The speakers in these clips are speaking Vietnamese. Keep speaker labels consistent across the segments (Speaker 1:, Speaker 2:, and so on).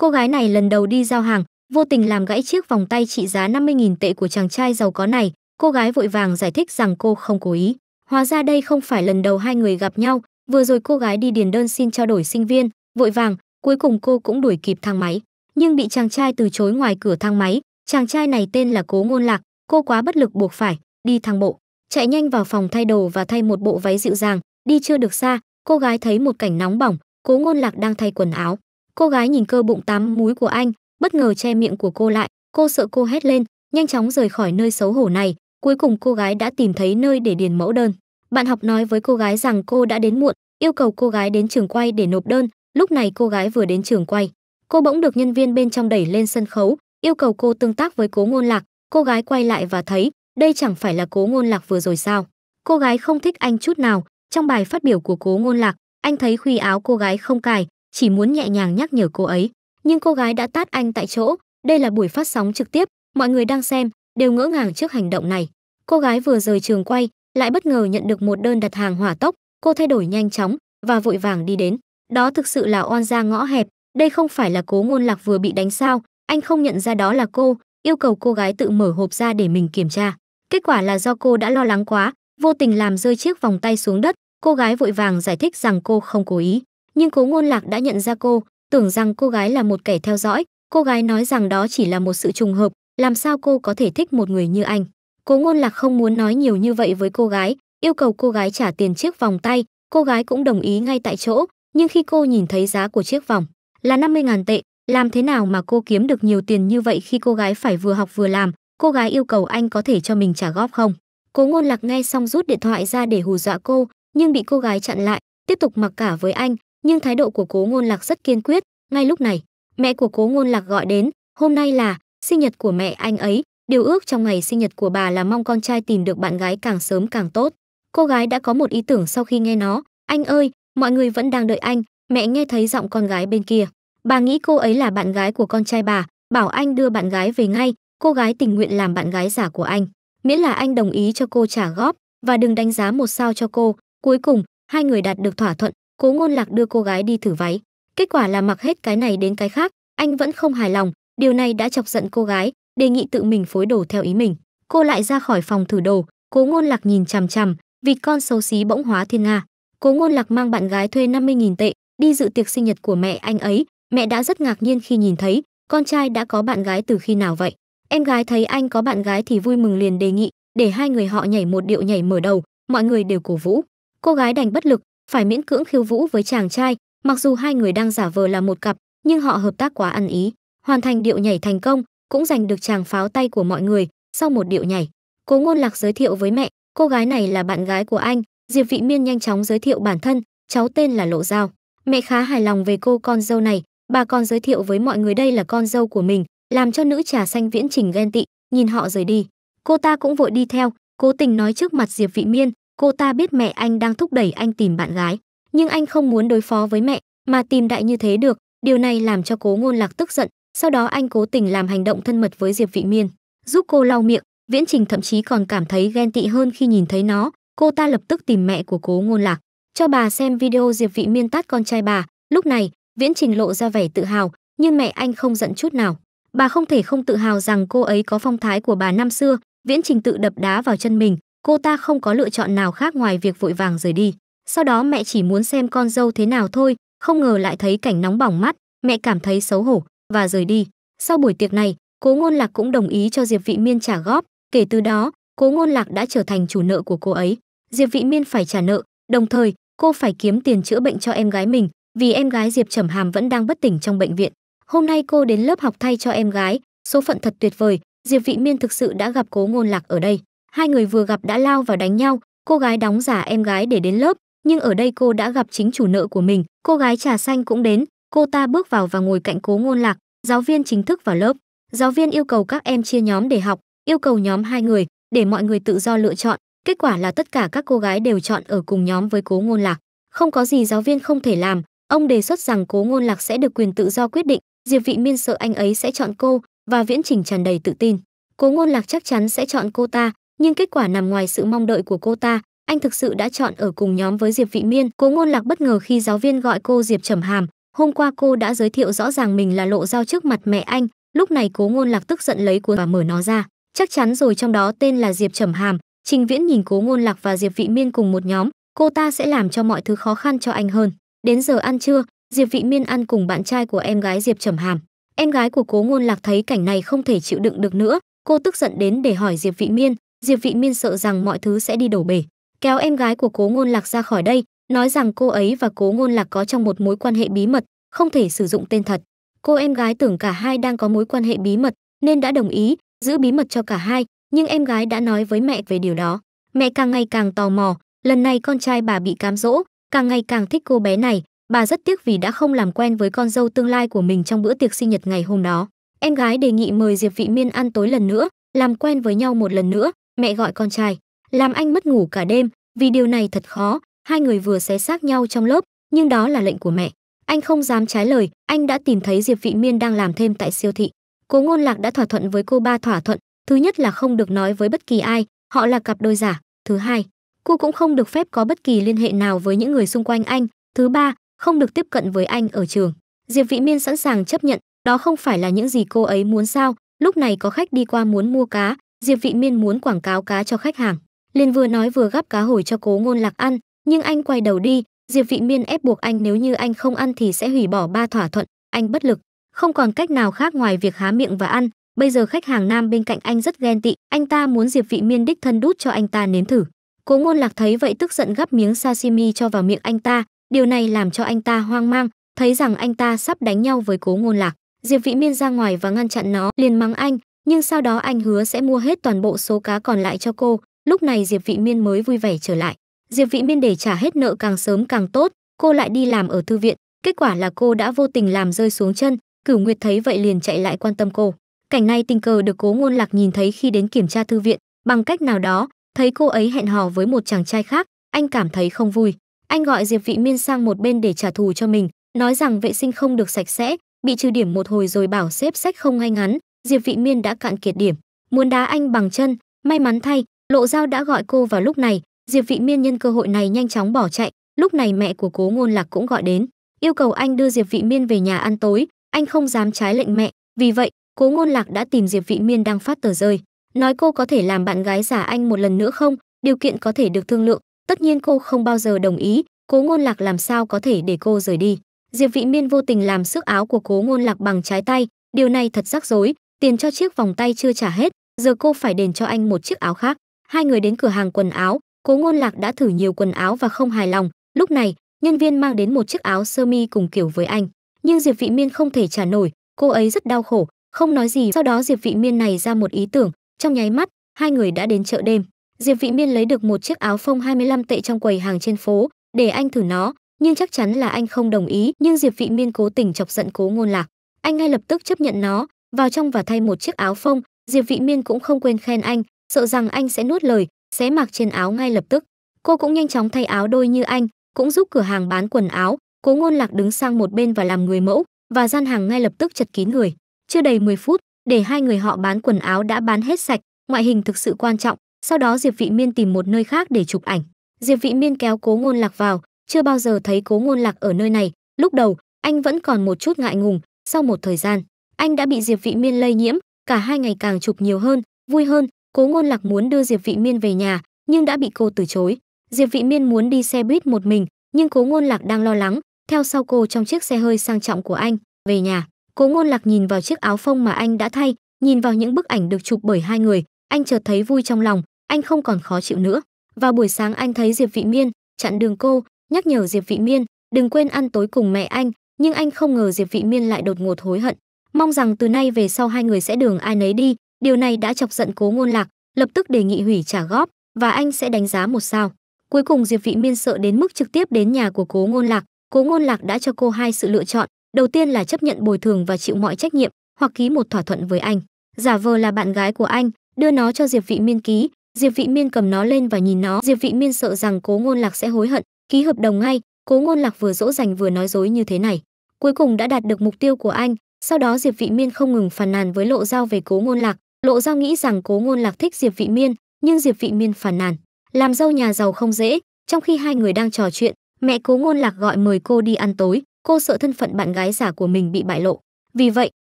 Speaker 1: Cô gái này lần đầu đi giao hàng, vô tình làm gãy chiếc vòng tay trị giá 50.000 tệ của chàng trai giàu có này, cô gái vội vàng giải thích rằng cô không cố ý. Hóa ra đây không phải lần đầu hai người gặp nhau, vừa rồi cô gái đi điền đơn xin trao đổi sinh viên, vội vàng, cuối cùng cô cũng đuổi kịp thang máy, nhưng bị chàng trai từ chối ngoài cửa thang máy, chàng trai này tên là Cố Ngôn Lạc, cô quá bất lực buộc phải đi thang bộ, chạy nhanh vào phòng thay đồ và thay một bộ váy dịu dàng, đi chưa được xa, cô gái thấy một cảnh nóng bỏng, Cố Ngôn Lạc đang thay quần áo, Cô gái nhìn cơ bụng tám múi của anh, bất ngờ che miệng của cô lại, cô sợ cô hét lên, nhanh chóng rời khỏi nơi xấu hổ này. Cuối cùng cô gái đã tìm thấy nơi để điền mẫu đơn. Bạn học nói với cô gái rằng cô đã đến muộn, yêu cầu cô gái đến trường quay để nộp đơn. Lúc này cô gái vừa đến trường quay. Cô bỗng được nhân viên bên trong đẩy lên sân khấu, yêu cầu cô tương tác với Cố Ngôn Lạc. Cô gái quay lại và thấy, đây chẳng phải là Cố Ngôn Lạc vừa rồi sao? Cô gái không thích anh chút nào. Trong bài phát biểu của Cố Ngôn Lạc, anh thấy khuy áo cô gái không cài, chỉ muốn nhẹ nhàng nhắc nhở cô ấy, nhưng cô gái đã tát anh tại chỗ. Đây là buổi phát sóng trực tiếp, mọi người đang xem đều ngỡ ngàng trước hành động này. Cô gái vừa rời trường quay, lại bất ngờ nhận được một đơn đặt hàng hỏa tốc, cô thay đổi nhanh chóng và vội vàng đi đến. Đó thực sự là oan gia ngõ hẹp, đây không phải là Cố Ngôn Lạc vừa bị đánh sao? Anh không nhận ra đó là cô, yêu cầu cô gái tự mở hộp ra để mình kiểm tra. Kết quả là do cô đã lo lắng quá, vô tình làm rơi chiếc vòng tay xuống đất, cô gái vội vàng giải thích rằng cô không cố ý nhưng cố ngôn lạc đã nhận ra cô tưởng rằng cô gái là một kẻ theo dõi cô gái nói rằng đó chỉ là một sự trùng hợp làm sao cô có thể thích một người như anh cố ngôn lạc không muốn nói nhiều như vậy với cô gái yêu cầu cô gái trả tiền chiếc vòng tay cô gái cũng đồng ý ngay tại chỗ nhưng khi cô nhìn thấy giá của chiếc vòng là 50.000 tệ làm thế nào mà cô kiếm được nhiều tiền như vậy khi cô gái phải vừa học vừa làm cô gái yêu cầu anh có thể cho mình trả góp không cố ngôn lạc nghe xong rút điện thoại ra để hù dọa cô nhưng bị cô gái chặn lại tiếp tục mặc cả với anh nhưng thái độ của Cố Ngôn Lạc rất kiên quyết, ngay lúc này, mẹ của Cố Ngôn Lạc gọi đến, hôm nay là sinh nhật của mẹ anh ấy, điều ước trong ngày sinh nhật của bà là mong con trai tìm được bạn gái càng sớm càng tốt. Cô gái đã có một ý tưởng sau khi nghe nó, anh ơi, mọi người vẫn đang đợi anh, mẹ nghe thấy giọng con gái bên kia. Bà nghĩ cô ấy là bạn gái của con trai bà, bảo anh đưa bạn gái về ngay, cô gái tình nguyện làm bạn gái giả của anh, miễn là anh đồng ý cho cô trả góp và đừng đánh giá một sao cho cô. Cuối cùng, hai người đạt được thỏa thuận, Cố Ngôn Lạc đưa cô gái đi thử váy, kết quả là mặc hết cái này đến cái khác, anh vẫn không hài lòng, điều này đã chọc giận cô gái, đề nghị tự mình phối đồ theo ý mình. Cô lại ra khỏi phòng thử đồ, Cố Ngôn Lạc nhìn chằm chằm, vì con xấu xí bỗng hóa thiên nga. Cố Ngôn Lạc mang bạn gái thuê 50.000 tệ, đi dự tiệc sinh nhật của mẹ anh ấy, mẹ đã rất ngạc nhiên khi nhìn thấy, con trai đã có bạn gái từ khi nào vậy? Em gái thấy anh có bạn gái thì vui mừng liền đề nghị để hai người họ nhảy một điệu nhảy mở đầu, mọi người đều cổ vũ. Cô gái đành bất lực, phải miễn cưỡng khiêu vũ với chàng trai, mặc dù hai người đang giả vờ là một cặp, nhưng họ hợp tác quá ăn ý, hoàn thành điệu nhảy thành công, cũng giành được chàng pháo tay của mọi người sau một điệu nhảy. Cố Ngôn Lạc giới thiệu với mẹ, cô gái này là bạn gái của anh, Diệp Vị Miên nhanh chóng giới thiệu bản thân, cháu tên là Lộ Giao. Mẹ khá hài lòng về cô con dâu này, bà còn giới thiệu với mọi người đây là con dâu của mình, làm cho nữ trà xanh viễn trình ghen tị, nhìn họ rời đi. Cô ta cũng vội đi theo, cố tình nói trước mặt Diệp Vị Miên, cô ta biết mẹ anh đang thúc đẩy anh tìm bạn gái, nhưng anh không muốn đối phó với mẹ mà tìm đại như thế được, điều này làm cho Cố Ngôn Lạc tức giận, sau đó anh cố tình làm hành động thân mật với Diệp Vị Miên, giúp cô lau miệng, Viễn Trình thậm chí còn cảm thấy ghen tị hơn khi nhìn thấy nó, cô ta lập tức tìm mẹ của Cố Ngôn Lạc, cho bà xem video Diệp Vị Miên tát con trai bà, lúc này, Viễn Trình lộ ra vẻ tự hào, nhưng mẹ anh không giận chút nào. Bà không thể không tự hào rằng cô ấy có phong thái của bà năm xưa, Viễn Trình tự đập đá vào chân mình, cô ta không có lựa chọn nào khác ngoài việc vội vàng rời đi sau đó mẹ chỉ muốn xem con dâu thế nào thôi không ngờ lại thấy cảnh nóng bỏng mắt mẹ cảm thấy xấu hổ và rời đi sau buổi tiệc này cố ngôn lạc cũng đồng ý cho diệp vị miên trả góp kể từ đó cố ngôn lạc đã trở thành chủ nợ của cô ấy diệp vị miên phải trả nợ đồng thời cô phải kiếm tiền chữa bệnh cho em gái mình vì em gái diệp trầm hàm vẫn đang bất tỉnh trong bệnh viện hôm nay cô đến lớp học thay cho em gái số phận thật tuyệt vời diệp vị miên thực sự đã gặp cố ngôn lạc ở đây Hai người vừa gặp đã lao vào đánh nhau, cô gái đóng giả em gái để đến lớp, nhưng ở đây cô đã gặp chính chủ nợ của mình, cô gái trà xanh cũng đến, cô ta bước vào và ngồi cạnh Cố Ngôn Lạc, giáo viên chính thức vào lớp. Giáo viên yêu cầu các em chia nhóm để học, yêu cầu nhóm hai người để mọi người tự do lựa chọn, kết quả là tất cả các cô gái đều chọn ở cùng nhóm với Cố Ngôn Lạc. Không có gì giáo viên không thể làm, ông đề xuất rằng Cố Ngôn Lạc sẽ được quyền tự do quyết định, Diệp Vị Miên sợ anh ấy sẽ chọn cô và Viễn Trình tràn đầy tự tin. Cố Ngôn Lạc chắc chắn sẽ chọn cô ta, nhưng kết quả nằm ngoài sự mong đợi của cô ta, anh thực sự đã chọn ở cùng nhóm với Diệp Vị Miên. Cố Ngôn Lạc bất ngờ khi giáo viên gọi cô Diệp Trầm Hàm, hôm qua cô đã giới thiệu rõ ràng mình là Lộ Giao trước mặt mẹ anh, lúc này Cố Ngôn Lạc tức giận lấy cuốn và mở nó ra, chắc chắn rồi trong đó tên là Diệp Trầm Hàm. Trình Viễn nhìn Cố Ngôn Lạc và Diệp Vị Miên cùng một nhóm, cô ta sẽ làm cho mọi thứ khó khăn cho anh hơn. Đến giờ ăn trưa, Diệp Vị Miên ăn cùng bạn trai của em gái Diệp Trầm Hàm. Em gái của Cố Ngôn Lạc thấy cảnh này không thể chịu đựng được nữa, cô tức giận đến để hỏi Diệp Vị Miên, Diệp Vị Miên sợ rằng mọi thứ sẽ đi đổ bể, kéo em gái của Cố Ngôn Lạc ra khỏi đây, nói rằng cô ấy và Cố Ngôn Lạc có trong một mối quan hệ bí mật, không thể sử dụng tên thật. Cô em gái tưởng cả hai đang có mối quan hệ bí mật nên đã đồng ý giữ bí mật cho cả hai, nhưng em gái đã nói với mẹ về điều đó. Mẹ càng ngày càng tò mò, lần này con trai bà bị cám dỗ, càng ngày càng thích cô bé này, bà rất tiếc vì đã không làm quen với con dâu tương lai của mình trong bữa tiệc sinh nhật ngày hôm đó. Em gái đề nghị mời Diệp Vị Miên ăn tối lần nữa, làm quen với nhau một lần nữa, mẹ gọi con trai, làm anh mất ngủ cả đêm, vì điều này thật khó, hai người vừa xé xác nhau trong lớp, nhưng đó là lệnh của mẹ. Anh không dám trái lời, anh đã tìm thấy Diệp Vị Miên đang làm thêm tại siêu thị. Cố Ngôn Lạc đã thỏa thuận với cô ba thỏa thuận, thứ nhất là không được nói với bất kỳ ai, họ là cặp đôi giả, thứ hai, cô cũng không được phép có bất kỳ liên hệ nào với những người xung quanh anh, thứ ba, không được tiếp cận với anh ở trường. Diệp Vị Miên sẵn sàng chấp nhận, đó không phải là những gì cô ấy muốn sao? Lúc này có khách đi qua muốn mua cá, Diệp Vị Miên muốn quảng cáo cá cho khách hàng, liền vừa nói vừa gắp cá hồi cho Cố Ngôn Lạc ăn, nhưng anh quay đầu đi, Diệp Vị Miên ép buộc anh nếu như anh không ăn thì sẽ hủy bỏ ba thỏa thuận, anh bất lực, không còn cách nào khác ngoài việc há miệng và ăn, bây giờ khách hàng nam bên cạnh anh rất ghen tị, anh ta muốn Diệp Vị Miên đích thân đút cho anh ta nếm thử. Cố Ngôn Lạc thấy vậy tức giận gắp miếng sashimi cho vào miệng anh ta, điều này làm cho anh ta hoang mang, thấy rằng anh ta sắp đánh nhau với Cố Ngôn Lạc. Diệp Vị Miên ra ngoài và ngăn chặn nó, liền mắng anh, nhưng sau đó anh hứa sẽ mua hết toàn bộ số cá còn lại cho cô. Lúc này Diệp Vị Miên mới vui vẻ trở lại. Diệp Vị Miên để trả hết nợ càng sớm càng tốt, cô lại đi làm ở thư viện, kết quả là cô đã vô tình làm rơi xuống chân, Cửu Nguyệt thấy vậy liền chạy lại quan tâm cô. Cảnh này tình cờ được Cố Ngôn Lạc nhìn thấy khi đến kiểm tra thư viện, bằng cách nào đó, thấy cô ấy hẹn hò với một chàng trai khác, anh cảm thấy không vui. Anh gọi Diệp Vị Miên sang một bên để trả thù cho mình, nói rằng vệ sinh không được sạch sẽ, bị trừ điểm một hồi rồi bảo xếp sách không ngay ngắn, Diệp Vị Miên đã cạn kiệt điểm, muốn đá anh bằng chân, may mắn thay, Lộ Giao đã gọi cô vào lúc này, Diệp Vị Miên nhân cơ hội này nhanh chóng bỏ chạy, lúc này mẹ của Cố Ngôn Lạc cũng gọi đến, yêu cầu anh đưa Diệp Vị Miên về nhà ăn tối, anh không dám trái lệnh mẹ, vì vậy, Cố Ngôn Lạc đã tìm Diệp Vị Miên đang phát tờ rơi, nói cô có thể làm bạn gái giả anh một lần nữa không, điều kiện có thể được thương lượng, tất nhiên cô không bao giờ đồng ý, Cố Ngôn Lạc làm sao có thể để cô rời đi. Diệp Vị Miên vô tình làm sức áo của Cố Ngôn Lạc bằng trái tay, điều này thật rắc rối, tiền cho chiếc vòng tay chưa trả hết giờ cô phải đền cho anh một chiếc áo khác hai người đến cửa hàng quần áo cố ngôn lạc đã thử nhiều quần áo và không hài lòng lúc này nhân viên mang đến một chiếc áo sơ mi cùng kiểu với anh nhưng diệp vị miên không thể trả nổi cô ấy rất đau khổ không nói gì sau đó diệp vị miên này ra một ý tưởng trong nháy mắt hai người đã đến chợ đêm diệp vị miên lấy được một chiếc áo phông 25 tệ trong quầy hàng trên phố để anh thử nó nhưng chắc chắn là anh không đồng ý nhưng diệp vị miên cố tình chọc giận cố ngôn lạc anh ngay lập tức chấp nhận nó vào trong và thay một chiếc áo phông diệp vị miên cũng không quên khen anh sợ rằng anh sẽ nuốt lời sẽ mặc trên áo ngay lập tức cô cũng nhanh chóng thay áo đôi như anh cũng giúp cửa hàng bán quần áo cố ngôn lạc đứng sang một bên và làm người mẫu và gian hàng ngay lập tức chật kín người chưa đầy 10 phút để hai người họ bán quần áo đã bán hết sạch ngoại hình thực sự quan trọng sau đó diệp vị miên tìm một nơi khác để chụp ảnh diệp vị miên kéo cố ngôn lạc vào chưa bao giờ thấy cố ngôn lạc ở nơi này lúc đầu anh vẫn còn một chút ngại ngùng sau một thời gian anh đã bị Diệp Vị Miên lây nhiễm, cả hai ngày càng chụp nhiều hơn, vui hơn, Cố Ngôn Lạc muốn đưa Diệp Vị Miên về nhà, nhưng đã bị cô từ chối. Diệp Vị Miên muốn đi xe buýt một mình, nhưng Cố Ngôn Lạc đang lo lắng, theo sau cô trong chiếc xe hơi sang trọng của anh, về nhà. Cố Ngôn Lạc nhìn vào chiếc áo phông mà anh đã thay, nhìn vào những bức ảnh được chụp bởi hai người, anh chợt thấy vui trong lòng, anh không còn khó chịu nữa. Vào buổi sáng anh thấy Diệp Vị Miên chặn đường cô, nhắc nhở Diệp Vị Miên đừng quên ăn tối cùng mẹ anh, nhưng anh không ngờ Diệp Vị Miên lại đột ngột hối hận, mong rằng từ nay về sau hai người sẽ đường ai nấy đi điều này đã chọc giận cố ngôn lạc lập tức đề nghị hủy trả góp và anh sẽ đánh giá một sao cuối cùng diệp vị miên sợ đến mức trực tiếp đến nhà của cố ngôn lạc cố ngôn lạc đã cho cô hai sự lựa chọn đầu tiên là chấp nhận bồi thường và chịu mọi trách nhiệm hoặc ký một thỏa thuận với anh giả vờ là bạn gái của anh đưa nó cho diệp vị miên ký diệp vị miên cầm nó lên và nhìn nó diệp vị miên sợ rằng cố ngôn lạc sẽ hối hận ký hợp đồng ngay cố ngôn lạc vừa dỗ dành vừa nói dối như thế này cuối cùng đã đạt được mục tiêu của anh sau đó Diệp Vị Miên không ngừng phàn nàn với Lộ Giao về Cố Ngôn Lạc, Lộ Giao nghĩ rằng Cố Ngôn Lạc thích Diệp Vị Miên, nhưng Diệp Vị Miên phàn nàn, làm dâu nhà giàu không dễ, trong khi hai người đang trò chuyện, mẹ Cố Ngôn Lạc gọi mời cô đi ăn tối, cô sợ thân phận bạn gái giả của mình bị bại lộ. Vì vậy,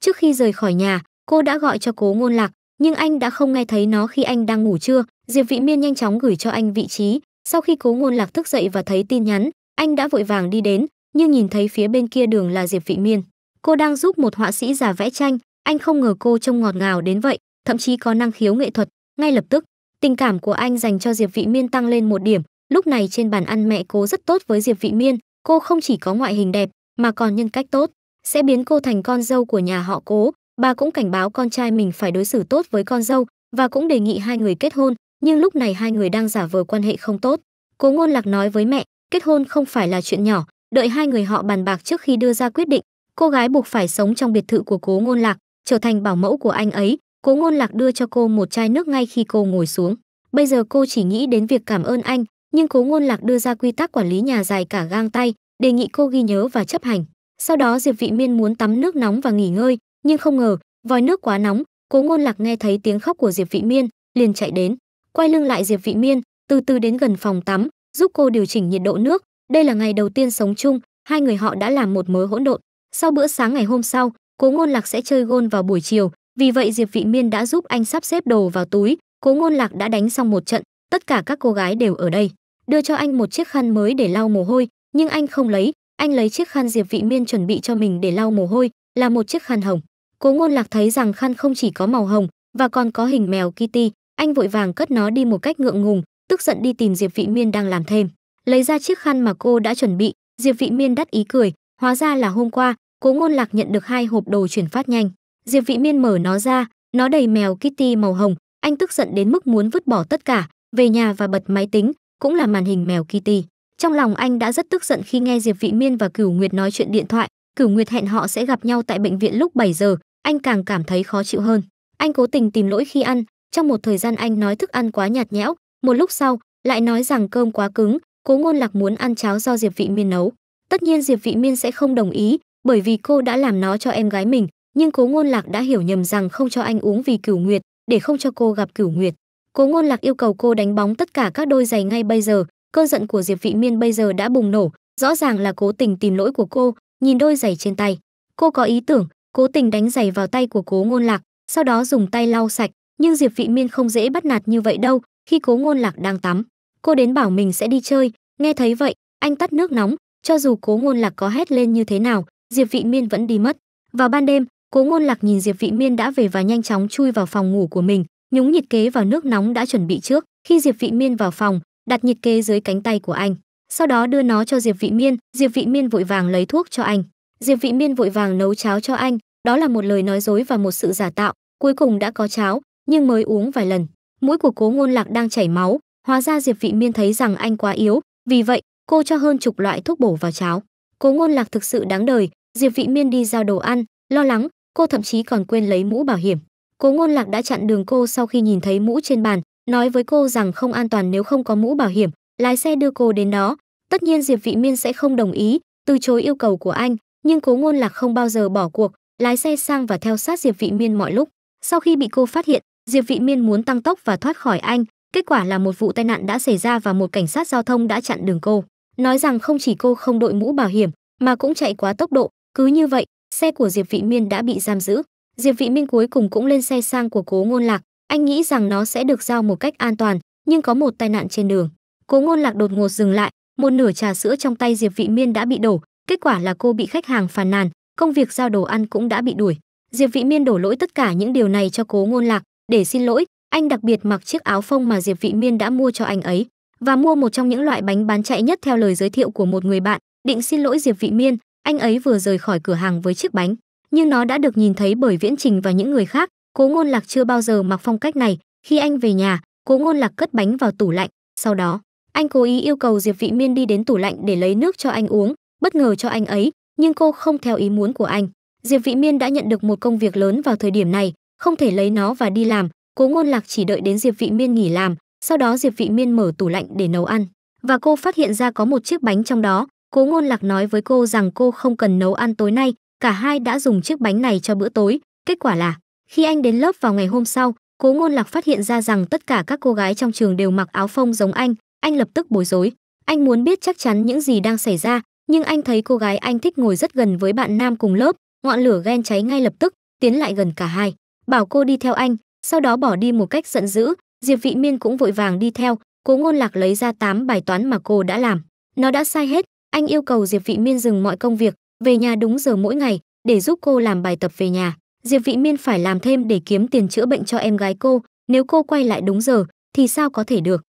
Speaker 1: trước khi rời khỏi nhà, cô đã gọi cho Cố Ngôn Lạc, nhưng anh đã không nghe thấy nó khi anh đang ngủ trưa, Diệp Vị Miên nhanh chóng gửi cho anh vị trí, sau khi Cố Ngôn Lạc thức dậy và thấy tin nhắn, anh đã vội vàng đi đến, nhưng nhìn thấy phía bên kia đường là Diệp Vị Miên. Cô đang giúp một họa sĩ giả vẽ tranh, anh không ngờ cô trông ngọt ngào đến vậy, thậm chí có năng khiếu nghệ thuật, ngay lập tức, tình cảm của anh dành cho Diệp Vị Miên tăng lên một điểm, lúc này trên bàn ăn mẹ cô rất tốt với Diệp Vị Miên, cô không chỉ có ngoại hình đẹp mà còn nhân cách tốt, sẽ biến cô thành con dâu của nhà họ Cố, bà cũng cảnh báo con trai mình phải đối xử tốt với con dâu và cũng đề nghị hai người kết hôn, nhưng lúc này hai người đang giả vờ quan hệ không tốt. Cố Ngôn Lạc nói với mẹ, kết hôn không phải là chuyện nhỏ, đợi hai người họ bàn bạc trước khi đưa ra quyết định, cô gái buộc phải sống trong biệt thự của cố ngôn lạc trở thành bảo mẫu của anh ấy cố ngôn lạc đưa cho cô một chai nước ngay khi cô ngồi xuống bây giờ cô chỉ nghĩ đến việc cảm ơn anh nhưng cố ngôn lạc đưa ra quy tắc quản lý nhà dài cả gang tay đề nghị cô ghi nhớ và chấp hành sau đó diệp vị miên muốn tắm nước nóng và nghỉ ngơi nhưng không ngờ vòi nước quá nóng cố ngôn lạc nghe thấy tiếng khóc của diệp vị miên liền chạy đến quay lưng lại diệp vị miên từ từ đến gần phòng tắm giúp cô điều chỉnh nhiệt độ nước đây là ngày đầu tiên sống chung hai người họ đã làm một mớ hỗn độn sau bữa sáng ngày hôm sau, Cố Ngôn Lạc sẽ chơi gôn vào buổi chiều, vì vậy Diệp Vị Miên đã giúp anh sắp xếp đồ vào túi, Cố Ngôn Lạc đã đánh xong một trận, tất cả các cô gái đều ở đây. Đưa cho anh một chiếc khăn mới để lau mồ hôi, nhưng anh không lấy, anh lấy chiếc khăn Diệp Vị Miên chuẩn bị cho mình để lau mồ hôi, là một chiếc khăn hồng. Cố Ngôn Lạc thấy rằng khăn không chỉ có màu hồng và còn có hình mèo Kitty, anh vội vàng cất nó đi một cách ngượng ngùng, tức giận đi tìm Diệp Vị Miên đang làm thêm. Lấy ra chiếc khăn mà cô đã chuẩn bị, Diệp Vị Miên đắt ý cười, hóa ra là hôm qua Cố Ngôn Lạc nhận được hai hộp đồ chuyển phát nhanh. Diệp Vị Miên mở nó ra, nó đầy mèo Kitty màu hồng, anh tức giận đến mức muốn vứt bỏ tất cả, về nhà và bật máy tính, cũng là màn hình mèo Kitty. Trong lòng anh đã rất tức giận khi nghe Diệp Vị Miên và Cửu Nguyệt nói chuyện điện thoại, Cửu Nguyệt hẹn họ sẽ gặp nhau tại bệnh viện lúc 7 giờ, anh càng cảm thấy khó chịu hơn. Anh cố tình tìm lỗi khi ăn, trong một thời gian anh nói thức ăn quá nhạt nhẽo, một lúc sau lại nói rằng cơm quá cứng, Cố Ngôn Lạc muốn ăn cháo do Diệp Vị Miên nấu. Tất nhiên Diệp Vị Miên sẽ không đồng ý, bởi vì cô đã làm nó cho em gái mình nhưng cố ngôn lạc đã hiểu nhầm rằng không cho anh uống vì cửu nguyệt để không cho cô gặp cửu nguyệt cố ngôn lạc yêu cầu cô đánh bóng tất cả các đôi giày ngay bây giờ cơn giận của diệp vị miên bây giờ đã bùng nổ rõ ràng là cố tình tìm lỗi của cô nhìn đôi giày trên tay cô có ý tưởng cố tình đánh giày vào tay của cố ngôn lạc sau đó dùng tay lau sạch nhưng diệp vị miên không dễ bắt nạt như vậy đâu khi cố ngôn lạc đang tắm cô đến bảo mình sẽ đi chơi nghe thấy vậy anh tắt nước nóng cho dù cố ngôn lạc có hét lên như thế nào Diệp Vị Miên vẫn đi mất. Vào ban đêm, Cố Ngôn Lạc nhìn Diệp Vị Miên đã về và nhanh chóng chui vào phòng ngủ của mình, nhúng nhiệt kế vào nước nóng đã chuẩn bị trước. Khi Diệp Vị Miên vào phòng, đặt nhiệt kế dưới cánh tay của anh, sau đó đưa nó cho Diệp Vị Miên, Diệp Vị Miên vội vàng lấy thuốc cho anh. Diệp Vị Miên vội vàng nấu cháo cho anh, đó là một lời nói dối và một sự giả tạo, cuối cùng đã có cháo, nhưng mới uống vài lần. Mũi của Cố Ngôn Lạc đang chảy máu, hóa ra Diệp Vị Miên thấy rằng anh quá yếu, vì vậy cô cho hơn chục loại thuốc bổ vào cháo. Cố Ngôn Lạc thực sự đáng đời, Diệp Vị Miên đi giao đồ ăn, lo lắng, cô thậm chí còn quên lấy mũ bảo hiểm. Cố Ngôn Lạc đã chặn đường cô sau khi nhìn thấy mũ trên bàn, nói với cô rằng không an toàn nếu không có mũ bảo hiểm, lái xe đưa cô đến đó. Tất nhiên Diệp Vị Miên sẽ không đồng ý, từ chối yêu cầu của anh, nhưng Cố Ngôn Lạc không bao giờ bỏ cuộc, lái xe sang và theo sát Diệp Vị Miên mọi lúc. Sau khi bị cô phát hiện, Diệp Vị Miên muốn tăng tốc và thoát khỏi anh, kết quả là một vụ tai nạn đã xảy ra và một cảnh sát giao thông đã chặn đường cô, nói rằng không chỉ cô không đội mũ bảo hiểm mà cũng chạy quá tốc độ, cứ như vậy, xe của Diệp Vị Miên đã bị giam giữ. Diệp Vị Miên cuối cùng cũng lên xe sang của Cố Ngôn Lạc, anh nghĩ rằng nó sẽ được giao một cách an toàn, nhưng có một tai nạn trên đường. Cố Ngôn Lạc đột ngột dừng lại, một nửa trà sữa trong tay Diệp Vị Miên đã bị đổ, kết quả là cô bị khách hàng phàn nàn, công việc giao đồ ăn cũng đã bị đuổi. Diệp Vị Miên đổ lỗi tất cả những điều này cho Cố Ngôn Lạc, để xin lỗi, anh đặc biệt mặc chiếc áo phông mà Diệp Vị Miên đã mua cho anh ấy và mua một trong những loại bánh bán chạy nhất theo lời giới thiệu của một người bạn, định xin lỗi Diệp Vị Miên, anh ấy vừa rời khỏi cửa hàng với chiếc bánh, nhưng nó đã được nhìn thấy bởi Viễn Trình và những người khác. Cố Ngôn Lạc chưa bao giờ mặc phong cách này. Khi anh về nhà, Cố Ngôn Lạc cất bánh vào tủ lạnh. Sau đó, anh cố ý yêu cầu Diệp Vị Miên đi đến tủ lạnh để lấy nước cho anh uống, bất ngờ cho anh ấy, nhưng cô không theo ý muốn của anh. Diệp Vị Miên đã nhận được một công việc lớn vào thời điểm này, không thể lấy nó và đi làm. Cố Ngôn Lạc chỉ đợi đến Diệp Vị Miên nghỉ làm, sau đó Diệp Vị Miên mở tủ lạnh để nấu ăn và cô phát hiện ra có một chiếc bánh trong đó, Cố Ngôn Lạc nói với cô rằng cô không cần nấu ăn tối nay, cả hai đã dùng chiếc bánh này cho bữa tối, kết quả là khi anh đến lớp vào ngày hôm sau, Cố Ngôn Lạc phát hiện ra rằng tất cả các cô gái trong trường đều mặc áo phông giống anh, anh lập tức bối rối. Anh muốn biết chắc chắn những gì đang xảy ra, nhưng anh thấy cô gái anh thích ngồi rất gần với bạn nam cùng lớp, ngọn lửa ghen cháy ngay lập tức, tiến lại gần cả hai, bảo cô đi theo anh, sau đó bỏ đi một cách giận dữ, Diệp Vị Miên cũng vội vàng đi theo, Cố Ngôn Lạc lấy ra 8 bài toán mà cô đã làm. Nó đã sai hết, anh yêu cầu Diệp Vị Miên dừng mọi công việc, về nhà đúng giờ mỗi ngày để giúp cô làm bài tập về nhà. Diệp Vị Miên phải làm thêm để kiếm tiền chữa bệnh cho em gái cô, nếu cô quay lại đúng giờ thì sao có thể được.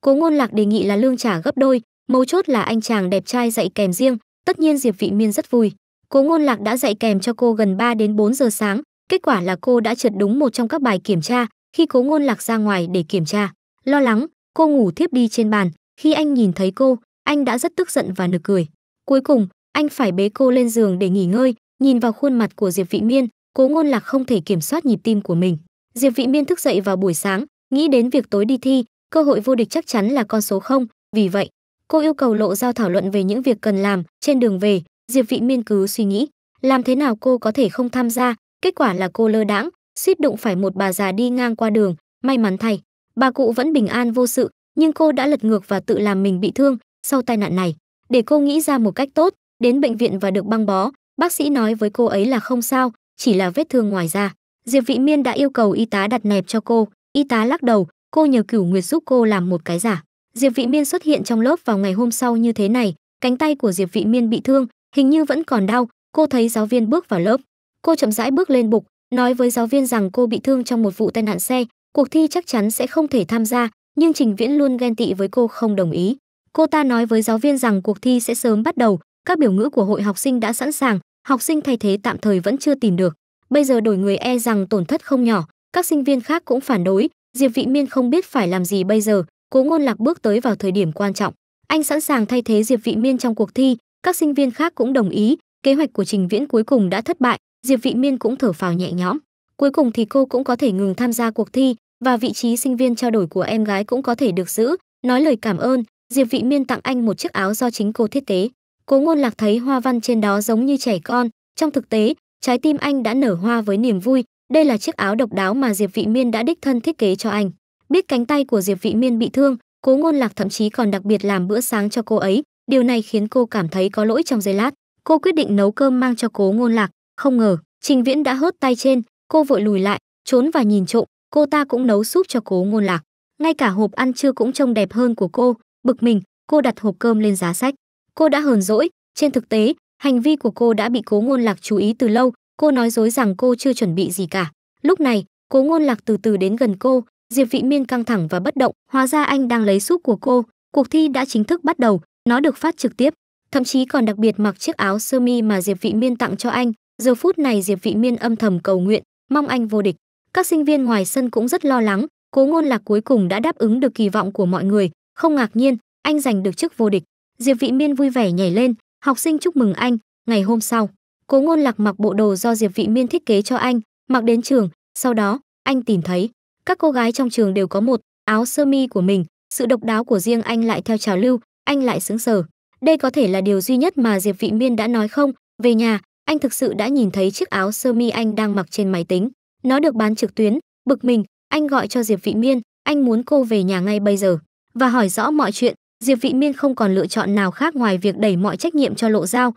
Speaker 1: Cố Ngôn Lạc đề nghị là lương trả gấp đôi, mấu chốt là anh chàng đẹp trai dạy kèm riêng, tất nhiên Diệp Vị Miên rất vui. Cố Ngôn Lạc đã dạy kèm cho cô gần 3 đến 4 giờ sáng, kết quả là cô đã trượt đúng một trong các bài kiểm tra, khi Cố Ngôn Lạc ra ngoài để kiểm tra, lo lắng, cô ngủ thiếp đi trên bàn, khi anh nhìn thấy cô, anh đã rất tức giận và nực cười cuối cùng anh phải bế cô lên giường để nghỉ ngơi nhìn vào khuôn mặt của diệp vị miên cố ngôn lạc không thể kiểm soát nhịp tim của mình diệp vị miên thức dậy vào buổi sáng nghĩ đến việc tối đi thi cơ hội vô địch chắc chắn là con số không vì vậy cô yêu cầu lộ giao thảo luận về những việc cần làm trên đường về diệp vị miên cứ suy nghĩ làm thế nào cô có thể không tham gia kết quả là cô lơ đãng suýt đụng phải một bà già đi ngang qua đường may mắn thay bà cụ vẫn bình an vô sự nhưng cô đã lật ngược và tự làm mình bị thương sau tai nạn này để cô nghĩ ra một cách tốt đến bệnh viện và được băng bó bác sĩ nói với cô ấy là không sao chỉ là vết thương ngoài da diệp vị miên đã yêu cầu y tá đặt nẹp cho cô y tá lắc đầu cô nhờ cửu nguyệt giúp cô làm một cái giả diệp vị miên xuất hiện trong lớp vào ngày hôm sau như thế này cánh tay của diệp vị miên bị thương hình như vẫn còn đau cô thấy giáo viên bước vào lớp cô chậm rãi bước lên bục nói với giáo viên rằng cô bị thương trong một vụ tai nạn xe cuộc thi chắc chắn sẽ không thể tham gia nhưng trình viễn luôn ghen tị với cô không đồng ý Cô ta nói với giáo viên rằng cuộc thi sẽ sớm bắt đầu, các biểu ngữ của hội học sinh đã sẵn sàng, học sinh thay thế tạm thời vẫn chưa tìm được. Bây giờ đổi người e rằng tổn thất không nhỏ, các sinh viên khác cũng phản đối, Diệp Vị Miên không biết phải làm gì bây giờ, Cố Ngôn Lạc bước tới vào thời điểm quan trọng. Anh sẵn sàng thay thế Diệp Vị Miên trong cuộc thi, các sinh viên khác cũng đồng ý, kế hoạch của Trình Viễn cuối cùng đã thất bại, Diệp Vị Miên cũng thở phào nhẹ nhõm. Cuối cùng thì cô cũng có thể ngừng tham gia cuộc thi và vị trí sinh viên trao đổi của em gái cũng có thể được giữ, nói lời cảm ơn, Diệp Vị Miên tặng anh một chiếc áo do chính cô thiết kế. Cố Ngôn Lạc thấy hoa văn trên đó giống như trẻ con, trong thực tế, trái tim anh đã nở hoa với niềm vui, đây là chiếc áo độc đáo mà Diệp Vị Miên đã đích thân thiết kế cho anh. Biết cánh tay của Diệp Vị Miên bị thương, Cố Ngôn Lạc thậm chí còn đặc biệt làm bữa sáng cho cô ấy, điều này khiến cô cảm thấy có lỗi trong giây lát. Cô quyết định nấu cơm mang cho Cố Ngôn Lạc, không ngờ, Trình Viễn đã hớt tay trên, cô vội lùi lại, trốn và nhìn trộm, cô ta cũng nấu súp cho Cố Ngôn Lạc. Ngay cả hộp ăn trưa cũng trông đẹp hơn của cô, Bực mình, cô đặt hộp cơm lên giá sách. Cô đã hờn dỗi, trên thực tế, hành vi của cô đã bị Cố Ngôn Lạc chú ý từ lâu, cô nói dối rằng cô chưa chuẩn bị gì cả. Lúc này, Cố Ngôn Lạc từ từ đến gần cô, Diệp Vị Miên căng thẳng và bất động, hóa ra anh đang lấy súp của cô. Cuộc thi đã chính thức bắt đầu, nó được phát trực tiếp, thậm chí còn đặc biệt mặc chiếc áo sơ mi mà Diệp Vị Miên tặng cho anh. Giờ phút này Diệp Vị Miên âm thầm cầu nguyện, mong anh vô địch. Các sinh viên ngoài sân cũng rất lo lắng, Cố Ngôn Lạc cuối cùng đã đáp ứng được kỳ vọng của mọi người, không ngạc nhiên, anh giành được chức vô địch. Diệp Vị Miên vui vẻ nhảy lên, học sinh chúc mừng anh, ngày hôm sau, Cố Ngôn Lạc mặc bộ đồ do Diệp Vị Miên thiết kế cho anh, mặc đến trường, sau đó, anh tìm thấy, các cô gái trong trường đều có một áo sơ mi của mình, sự độc đáo của riêng anh lại theo trào lưu, anh lại sướng sờ. Đây có thể là điều duy nhất mà Diệp Vị Miên đã nói không, về nhà, anh thực sự đã nhìn thấy chiếc áo sơ mi anh đang mặc trên máy tính. Nó được bán trực tuyến, bực mình, anh gọi cho Diệp Vị Miên, anh muốn cô về nhà ngay bây giờ và hỏi rõ mọi chuyện, Diệp Vị Miên không còn lựa chọn nào khác ngoài việc đẩy mọi trách nhiệm cho Lộ Giao.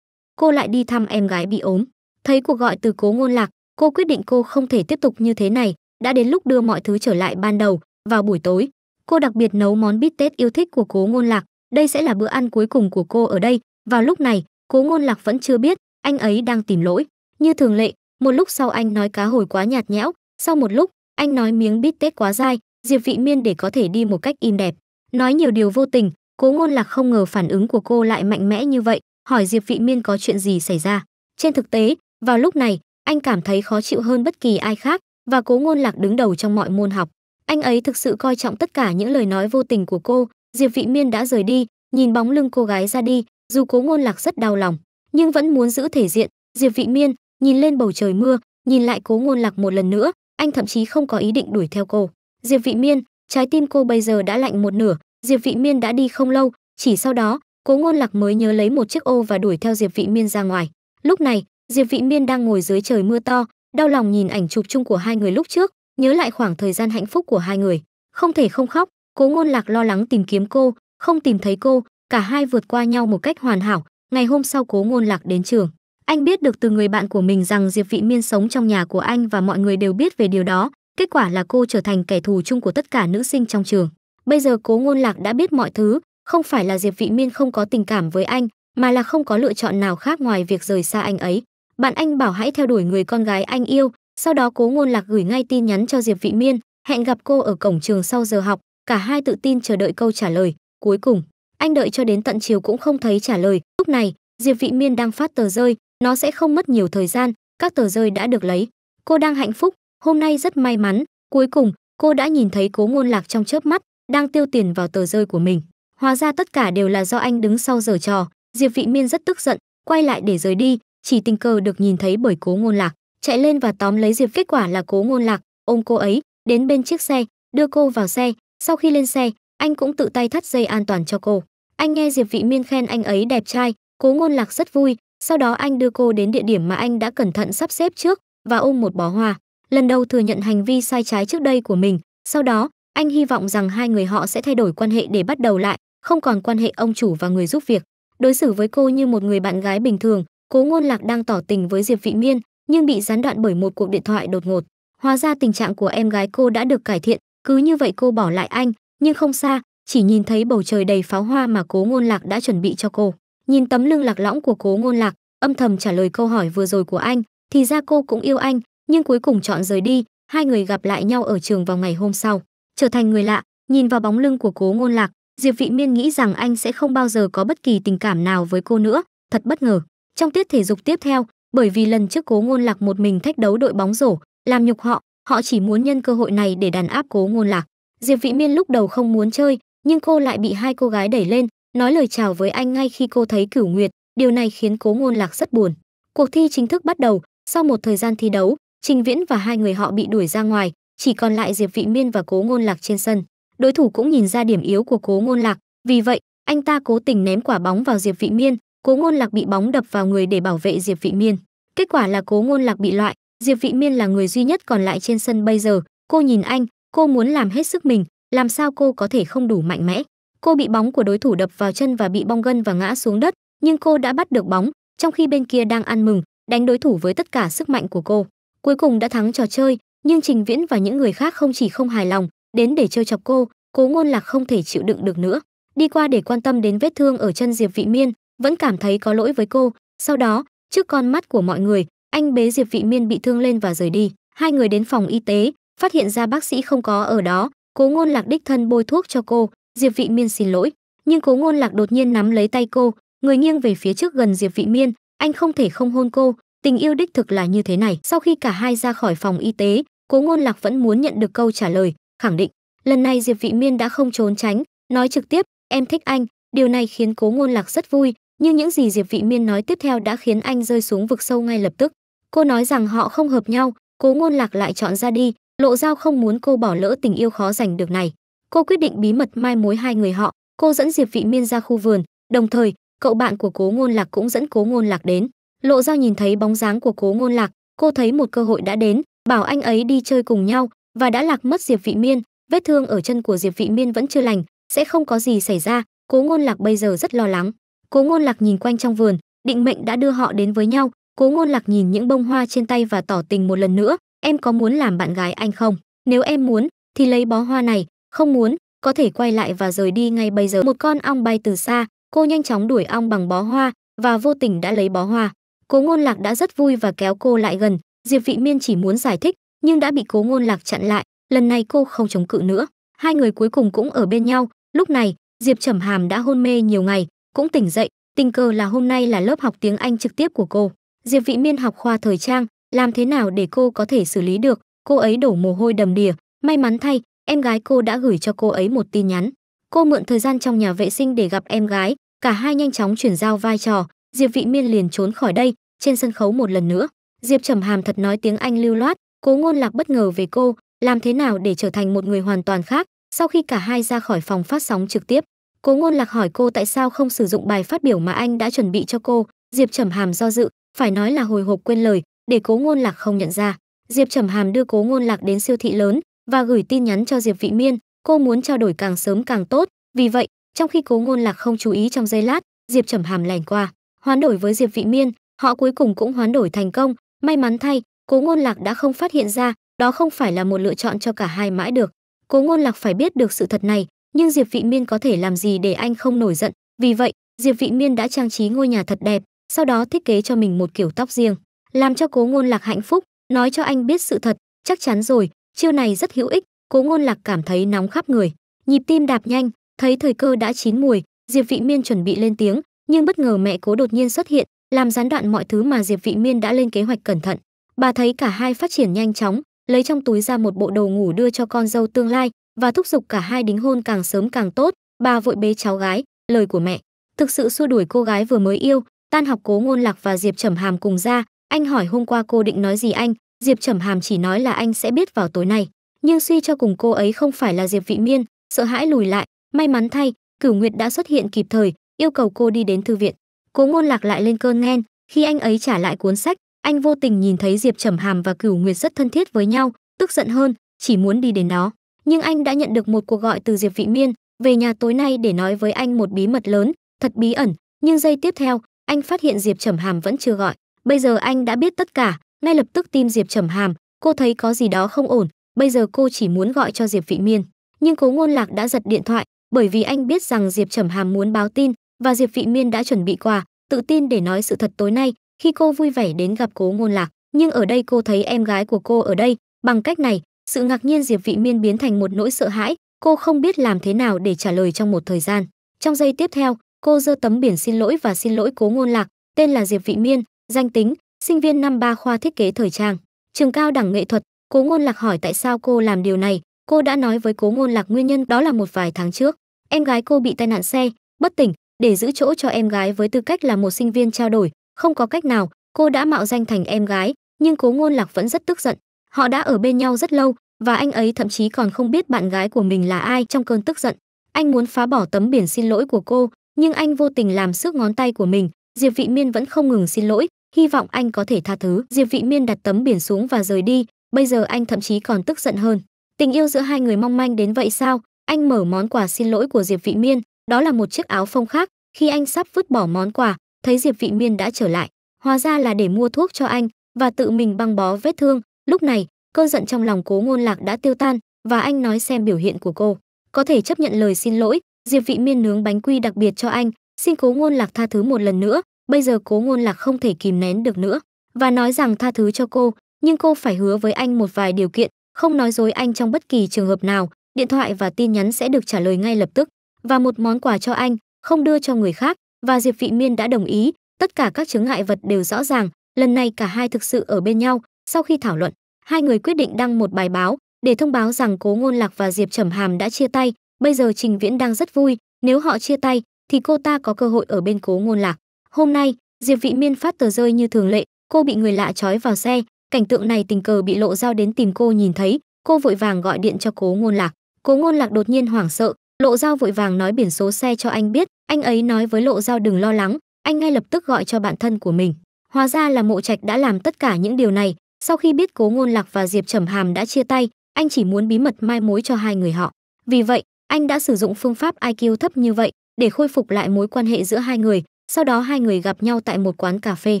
Speaker 1: Cô lại đi thăm em gái bị ốm, thấy cuộc gọi từ Cố Ngôn Lạc, cô quyết định cô không thể tiếp tục như thế này, đã đến lúc đưa mọi thứ trở lại ban đầu, vào buổi tối, cô đặc biệt nấu món bít tết yêu thích của Cố Ngôn Lạc, đây sẽ là bữa ăn cuối cùng của cô ở đây, vào lúc này, Cố Ngôn Lạc vẫn chưa biết, anh ấy đang tìm lỗi, như thường lệ, một lúc sau anh nói cá hồi quá nhạt nhẽo, sau một lúc, anh nói miếng bít tết quá dai, Diệp Vị Miên để có thể đi một cách im đẹp. Nói nhiều điều vô tình, Cố Ngôn Lạc không ngờ phản ứng của cô lại mạnh mẽ như vậy, hỏi Diệp Vị Miên có chuyện gì xảy ra. Trên thực tế, vào lúc này, anh cảm thấy khó chịu hơn bất kỳ ai khác và Cố Ngôn Lạc đứng đầu trong mọi môn học. Anh ấy thực sự coi trọng tất cả những lời nói vô tình của cô. Diệp Vị Miên đã rời đi, nhìn bóng lưng cô gái ra đi, dù Cố Ngôn Lạc rất đau lòng, nhưng vẫn muốn giữ thể diện. Diệp Vị Miên nhìn lên bầu trời mưa, nhìn lại Cố Ngôn Lạc một lần nữa, anh thậm chí không có ý định đuổi theo cô. Diệp Vị Miên, trái tim cô bây giờ đã lạnh một nửa, Diệp Vị Miên đã đi không lâu, chỉ sau đó, Cố Ngôn Lạc mới nhớ lấy một chiếc ô và đuổi theo Diệp Vị Miên ra ngoài. Lúc này, Diệp Vị Miên đang ngồi dưới trời mưa to, đau lòng nhìn ảnh chụp chung của hai người lúc trước, nhớ lại khoảng thời gian hạnh phúc của hai người, không thể không khóc, Cố Ngôn Lạc lo lắng tìm kiếm cô, không tìm thấy cô, cả hai vượt qua nhau một cách hoàn hảo. Ngày hôm sau Cố Ngôn Lạc đến trường, anh biết được từ người bạn của mình rằng Diệp Vị Miên sống trong nhà của anh và mọi người đều biết về điều đó, Kết quả là cô trở thành kẻ thù chung của tất cả nữ sinh trong trường. Bây giờ Cố Ngôn Lạc đã biết mọi thứ, không phải là Diệp Vị Miên không có tình cảm với anh, mà là không có lựa chọn nào khác ngoài việc rời xa anh ấy. Bạn anh bảo hãy theo đuổi người con gái anh yêu, sau đó Cố Ngôn Lạc gửi ngay tin nhắn cho Diệp Vị Miên, hẹn gặp cô ở cổng trường sau giờ học, cả hai tự tin chờ đợi câu trả lời. Cuối cùng, anh đợi cho đến tận chiều cũng không thấy trả lời. Lúc này, Diệp Vị Miên đang phát tờ rơi, nó sẽ không mất nhiều thời gian, các tờ rơi đã được lấy. Cô đang hạnh phúc, Hôm nay rất may mắn, cuối cùng cô đã nhìn thấy Cố Ngôn Lạc trong chớp mắt, đang tiêu tiền vào tờ rơi của mình. Hóa ra tất cả đều là do anh đứng sau giờ trò, Diệp Vị Miên rất tức giận, quay lại để rời đi, chỉ tình cờ được nhìn thấy bởi Cố Ngôn Lạc, chạy lên và tóm lấy Diệp kết quả là Cố Ngôn Lạc ôm cô ấy đến bên chiếc xe, đưa cô vào xe, sau khi lên xe, anh cũng tự tay thắt dây an toàn cho cô. Anh nghe Diệp Vị Miên khen anh ấy đẹp trai, Cố Ngôn Lạc rất vui, sau đó anh đưa cô đến địa điểm mà anh đã cẩn thận sắp xếp trước và ôm một bó hoa lần đầu thừa nhận hành vi sai trái trước đây của mình. Sau đó, anh hy vọng rằng hai người họ sẽ thay đổi quan hệ để bắt đầu lại, không còn quan hệ ông chủ và người giúp việc. Đối xử với cô như một người bạn gái bình thường, Cố Ngôn Lạc đang tỏ tình với Diệp Vị Miên, nhưng bị gián đoạn bởi một cuộc điện thoại đột ngột. Hóa ra tình trạng của em gái cô đã được cải thiện, cứ như vậy cô bỏ lại anh, nhưng không xa, chỉ nhìn thấy bầu trời đầy pháo hoa mà Cố Ngôn Lạc đã chuẩn bị cho cô. Nhìn tấm lưng lạc lõng của Cố Ngôn Lạc, âm thầm trả lời câu hỏi vừa rồi của anh, thì ra cô cũng yêu anh, nhưng cuối cùng chọn rời đi, hai người gặp lại nhau ở trường vào ngày hôm sau. Trở thành người lạ, nhìn vào bóng lưng của Cố Ngôn Lạc, Diệp Vị Miên nghĩ rằng anh sẽ không bao giờ có bất kỳ tình cảm nào với cô nữa, thật bất ngờ. Trong tiết thể dục tiếp theo, bởi vì lần trước Cố Ngôn Lạc một mình thách đấu đội bóng rổ, làm nhục họ, họ chỉ muốn nhân cơ hội này để đàn áp Cố Ngôn Lạc. Diệp Vị Miên lúc đầu không muốn chơi, nhưng cô lại bị hai cô gái đẩy lên, nói lời chào với anh ngay khi cô thấy Cửu Nguyệt, điều này khiến Cố Ngôn Lạc rất buồn. Cuộc thi chính thức bắt đầu, sau một thời gian thi đấu, Trình Viễn và hai người họ bị đuổi ra ngoài, chỉ còn lại Diệp Vị Miên và Cố Ngôn Lạc trên sân. Đối thủ cũng nhìn ra điểm yếu của Cố Ngôn Lạc, vì vậy, anh ta cố tình ném quả bóng vào Diệp Vị Miên, Cố Ngôn Lạc bị bóng đập vào người để bảo vệ Diệp Vị Miên. Kết quả là Cố Ngôn Lạc bị loại, Diệp Vị Miên là người duy nhất còn lại trên sân bây giờ. Cô nhìn anh, cô muốn làm hết sức mình, làm sao cô có thể không đủ mạnh mẽ. Cô bị bóng của đối thủ đập vào chân và bị bong gân và ngã xuống đất, nhưng cô đã bắt được bóng, trong khi bên kia đang ăn mừng, đánh đối thủ với tất cả sức mạnh của cô. Cuối cùng đã thắng trò chơi, nhưng Trình Viễn và những người khác không chỉ không hài lòng, đến để chơi chọc cô, Cố Ngôn Lạc không thể chịu đựng được nữa, đi qua để quan tâm đến vết thương ở chân Diệp Vị Miên, vẫn cảm thấy có lỗi với cô, sau đó, trước con mắt của mọi người, anh bế Diệp Vị Miên bị thương lên và rời đi. Hai người đến phòng y tế, phát hiện ra bác sĩ không có ở đó, Cố Ngôn Lạc đích thân bôi thuốc cho cô, Diệp Vị Miên xin lỗi, nhưng Cố Ngôn Lạc đột nhiên nắm lấy tay cô, người nghiêng về phía trước gần Diệp Vị Miên, anh không thể không hôn cô, tình yêu đích thực là như thế này sau khi cả hai ra khỏi phòng y tế cố ngôn lạc vẫn muốn nhận được câu trả lời khẳng định lần này diệp vị miên đã không trốn tránh nói trực tiếp em thích anh điều này khiến cố ngôn lạc rất vui nhưng những gì diệp vị miên nói tiếp theo đã khiến anh rơi xuống vực sâu ngay lập tức cô nói rằng họ không hợp nhau cố ngôn lạc lại chọn ra đi lộ giao không muốn cô bỏ lỡ tình yêu khó giành được này cô quyết định bí mật mai mối hai người họ cô dẫn diệp vị miên ra khu vườn đồng thời cậu bạn của cố ngôn lạc cũng dẫn cố ngôn lạc đến Lộ Giao nhìn thấy bóng dáng của Cố Ngôn Lạc, cô thấy một cơ hội đã đến, bảo anh ấy đi chơi cùng nhau và đã lạc mất Diệp Vị Miên, vết thương ở chân của Diệp Vị Miên vẫn chưa lành, sẽ không có gì xảy ra, Cố Ngôn Lạc bây giờ rất lo lắng. Cố Ngôn Lạc nhìn quanh trong vườn, định mệnh đã đưa họ đến với nhau, Cố Ngôn Lạc nhìn những bông hoa trên tay và tỏ tình một lần nữa, em có muốn làm bạn gái anh không? Nếu em muốn thì lấy bó hoa này, không muốn, có thể quay lại và rời đi ngay bây giờ. Một con ong bay từ xa, cô nhanh chóng đuổi ong bằng bó hoa và vô tình đã lấy bó hoa. Cố Ngôn Lạc đã rất vui và kéo cô lại gần, Diệp Vị Miên chỉ muốn giải thích, nhưng đã bị Cố Ngôn Lạc chặn lại, lần này cô không chống cự nữa. Hai người cuối cùng cũng ở bên nhau, lúc này, Diệp Trầm Hàm đã hôn mê nhiều ngày, cũng tỉnh dậy, tình cờ là hôm nay là lớp học tiếng Anh trực tiếp của cô. Diệp Vị Miên học khoa thời trang, làm thế nào để cô có thể xử lý được, cô ấy đổ mồ hôi đầm đìa, may mắn thay, em gái cô đã gửi cho cô ấy một tin nhắn. Cô mượn thời gian trong nhà vệ sinh để gặp em gái, cả hai nhanh chóng chuyển giao vai trò, diệp vị miên liền trốn khỏi đây trên sân khấu một lần nữa diệp trầm hàm thật nói tiếng anh lưu loát cố ngôn lạc bất ngờ về cô làm thế nào để trở thành một người hoàn toàn khác sau khi cả hai ra khỏi phòng phát sóng trực tiếp cố ngôn lạc hỏi cô tại sao không sử dụng bài phát biểu mà anh đã chuẩn bị cho cô diệp trầm hàm do dự phải nói là hồi hộp quên lời để cố ngôn lạc không nhận ra diệp trầm hàm đưa cố ngôn lạc đến siêu thị lớn và gửi tin nhắn cho diệp vị miên cô muốn trao đổi càng sớm càng tốt vì vậy trong khi cố ngôn lạc không chú ý trong giây lát diệp trầm hàm lẻn qua Hoán đổi với Diệp Vị Miên, họ cuối cùng cũng hoán đổi thành công, may mắn thay, Cố Ngôn Lạc đã không phát hiện ra, đó không phải là một lựa chọn cho cả hai mãi được. Cố Ngôn Lạc phải biết được sự thật này, nhưng Diệp Vị Miên có thể làm gì để anh không nổi giận, vì vậy, Diệp Vị Miên đã trang trí ngôi nhà thật đẹp, sau đó thiết kế cho mình một kiểu tóc riêng, làm cho Cố Ngôn Lạc hạnh phúc, nói cho anh biết sự thật, chắc chắn rồi, chiêu này rất hữu ích, Cố Ngôn Lạc cảm thấy nóng khắp người, nhịp tim đạp nhanh, thấy thời cơ đã chín mùi, Diệp Vị Miên chuẩn bị lên tiếng, nhưng bất ngờ mẹ cố đột nhiên xuất hiện làm gián đoạn mọi thứ mà diệp vị miên đã lên kế hoạch cẩn thận bà thấy cả hai phát triển nhanh chóng lấy trong túi ra một bộ đồ ngủ đưa cho con dâu tương lai và thúc giục cả hai đính hôn càng sớm càng tốt bà vội bế cháu gái lời của mẹ thực sự xua đuổi cô gái vừa mới yêu tan học cố ngôn lạc và diệp trầm hàm cùng ra anh hỏi hôm qua cô định nói gì anh diệp trầm hàm chỉ nói là anh sẽ biết vào tối nay nhưng suy cho cùng cô ấy không phải là diệp vị miên sợ hãi lùi lại may mắn thay cửu nguyệt đã xuất hiện kịp thời yêu cầu cô đi đến thư viện cố ngôn lạc lại lên cơn nghen khi anh ấy trả lại cuốn sách anh vô tình nhìn thấy diệp trầm hàm và cửu nguyệt rất thân thiết với nhau tức giận hơn chỉ muốn đi đến đó nhưng anh đã nhận được một cuộc gọi từ diệp vị miên về nhà tối nay để nói với anh một bí mật lớn thật bí ẩn nhưng giây tiếp theo anh phát hiện diệp trầm hàm vẫn chưa gọi bây giờ anh đã biết tất cả ngay lập tức tim diệp trầm hàm cô thấy có gì đó không ổn bây giờ cô chỉ muốn gọi cho diệp vị miên nhưng cố ngôn lạc đã giật điện thoại bởi vì anh biết rằng diệp trầm hàm muốn báo tin và Diệp Vị Miên đã chuẩn bị quà, tự tin để nói sự thật tối nay khi cô vui vẻ đến gặp Cố Ngôn Lạc, nhưng ở đây cô thấy em gái của cô ở đây, bằng cách này, sự ngạc nhiên Diệp Vị Miên biến thành một nỗi sợ hãi, cô không biết làm thế nào để trả lời trong một thời gian. Trong giây tiếp theo, cô giơ tấm biển xin lỗi và xin lỗi Cố Ngôn Lạc, tên là Diệp Vị Miên, danh tính, sinh viên năm ba khoa thiết kế thời trang, trường cao đẳng nghệ thuật. Cố Ngôn Lạc hỏi tại sao cô làm điều này, cô đã nói với Cố Ngôn Lạc nguyên nhân đó là một vài tháng trước, em gái cô bị tai nạn xe, bất tỉnh, để giữ chỗ cho em gái với tư cách là một sinh viên trao đổi không có cách nào cô đã mạo danh thành em gái nhưng cố ngôn lạc vẫn rất tức giận họ đã ở bên nhau rất lâu và anh ấy thậm chí còn không biết bạn gái của mình là ai trong cơn tức giận anh muốn phá bỏ tấm biển xin lỗi của cô nhưng anh vô tình làm xước ngón tay của mình diệp vị miên vẫn không ngừng xin lỗi hy vọng anh có thể tha thứ diệp vị miên đặt tấm biển xuống và rời đi bây giờ anh thậm chí còn tức giận hơn tình yêu giữa hai người mong manh đến vậy sao anh mở món quà xin lỗi của diệp vị miên đó là một chiếc áo phông khác khi anh sắp vứt bỏ món quà thấy diệp vị miên đã trở lại hóa ra là để mua thuốc cho anh và tự mình băng bó vết thương lúc này cơn giận trong lòng cố ngôn lạc đã tiêu tan và anh nói xem biểu hiện của cô có thể chấp nhận lời xin lỗi diệp vị miên nướng bánh quy đặc biệt cho anh xin cố ngôn lạc tha thứ một lần nữa bây giờ cố ngôn lạc không thể kìm nén được nữa và nói rằng tha thứ cho cô nhưng cô phải hứa với anh một vài điều kiện không nói dối anh trong bất kỳ trường hợp nào điện thoại và tin nhắn sẽ được trả lời ngay lập tức và một món quà cho anh, không đưa cho người khác, và Diệp Vị Miên đã đồng ý, tất cả các chứng ngại vật đều rõ ràng, lần này cả hai thực sự ở bên nhau, sau khi thảo luận, hai người quyết định đăng một bài báo để thông báo rằng Cố Ngôn Lạc và Diệp Trầm Hàm đã chia tay, bây giờ Trình Viễn đang rất vui, nếu họ chia tay thì cô ta có cơ hội ở bên Cố Ngôn Lạc. Hôm nay, Diệp Vị Miên phát tờ rơi như thường lệ, cô bị người lạ trói vào xe, cảnh tượng này tình cờ bị Lộ Giao đến tìm cô nhìn thấy, cô vội vàng gọi điện cho Cố Ngôn Lạc. Cố Ngôn Lạc đột nhiên hoảng sợ, Lộ Giao vội vàng nói biển số xe cho anh biết, anh ấy nói với Lộ Giao đừng lo lắng, anh ngay lập tức gọi cho bạn thân của mình. Hóa ra là Mộ Trạch đã làm tất cả những điều này, sau khi biết Cố Ngôn Lạc và Diệp Trầm Hàm đã chia tay, anh chỉ muốn bí mật mai mối cho hai người họ. Vì vậy, anh đã sử dụng phương pháp IQ thấp như vậy để khôi phục lại mối quan hệ giữa hai người, sau đó hai người gặp nhau tại một quán cà phê.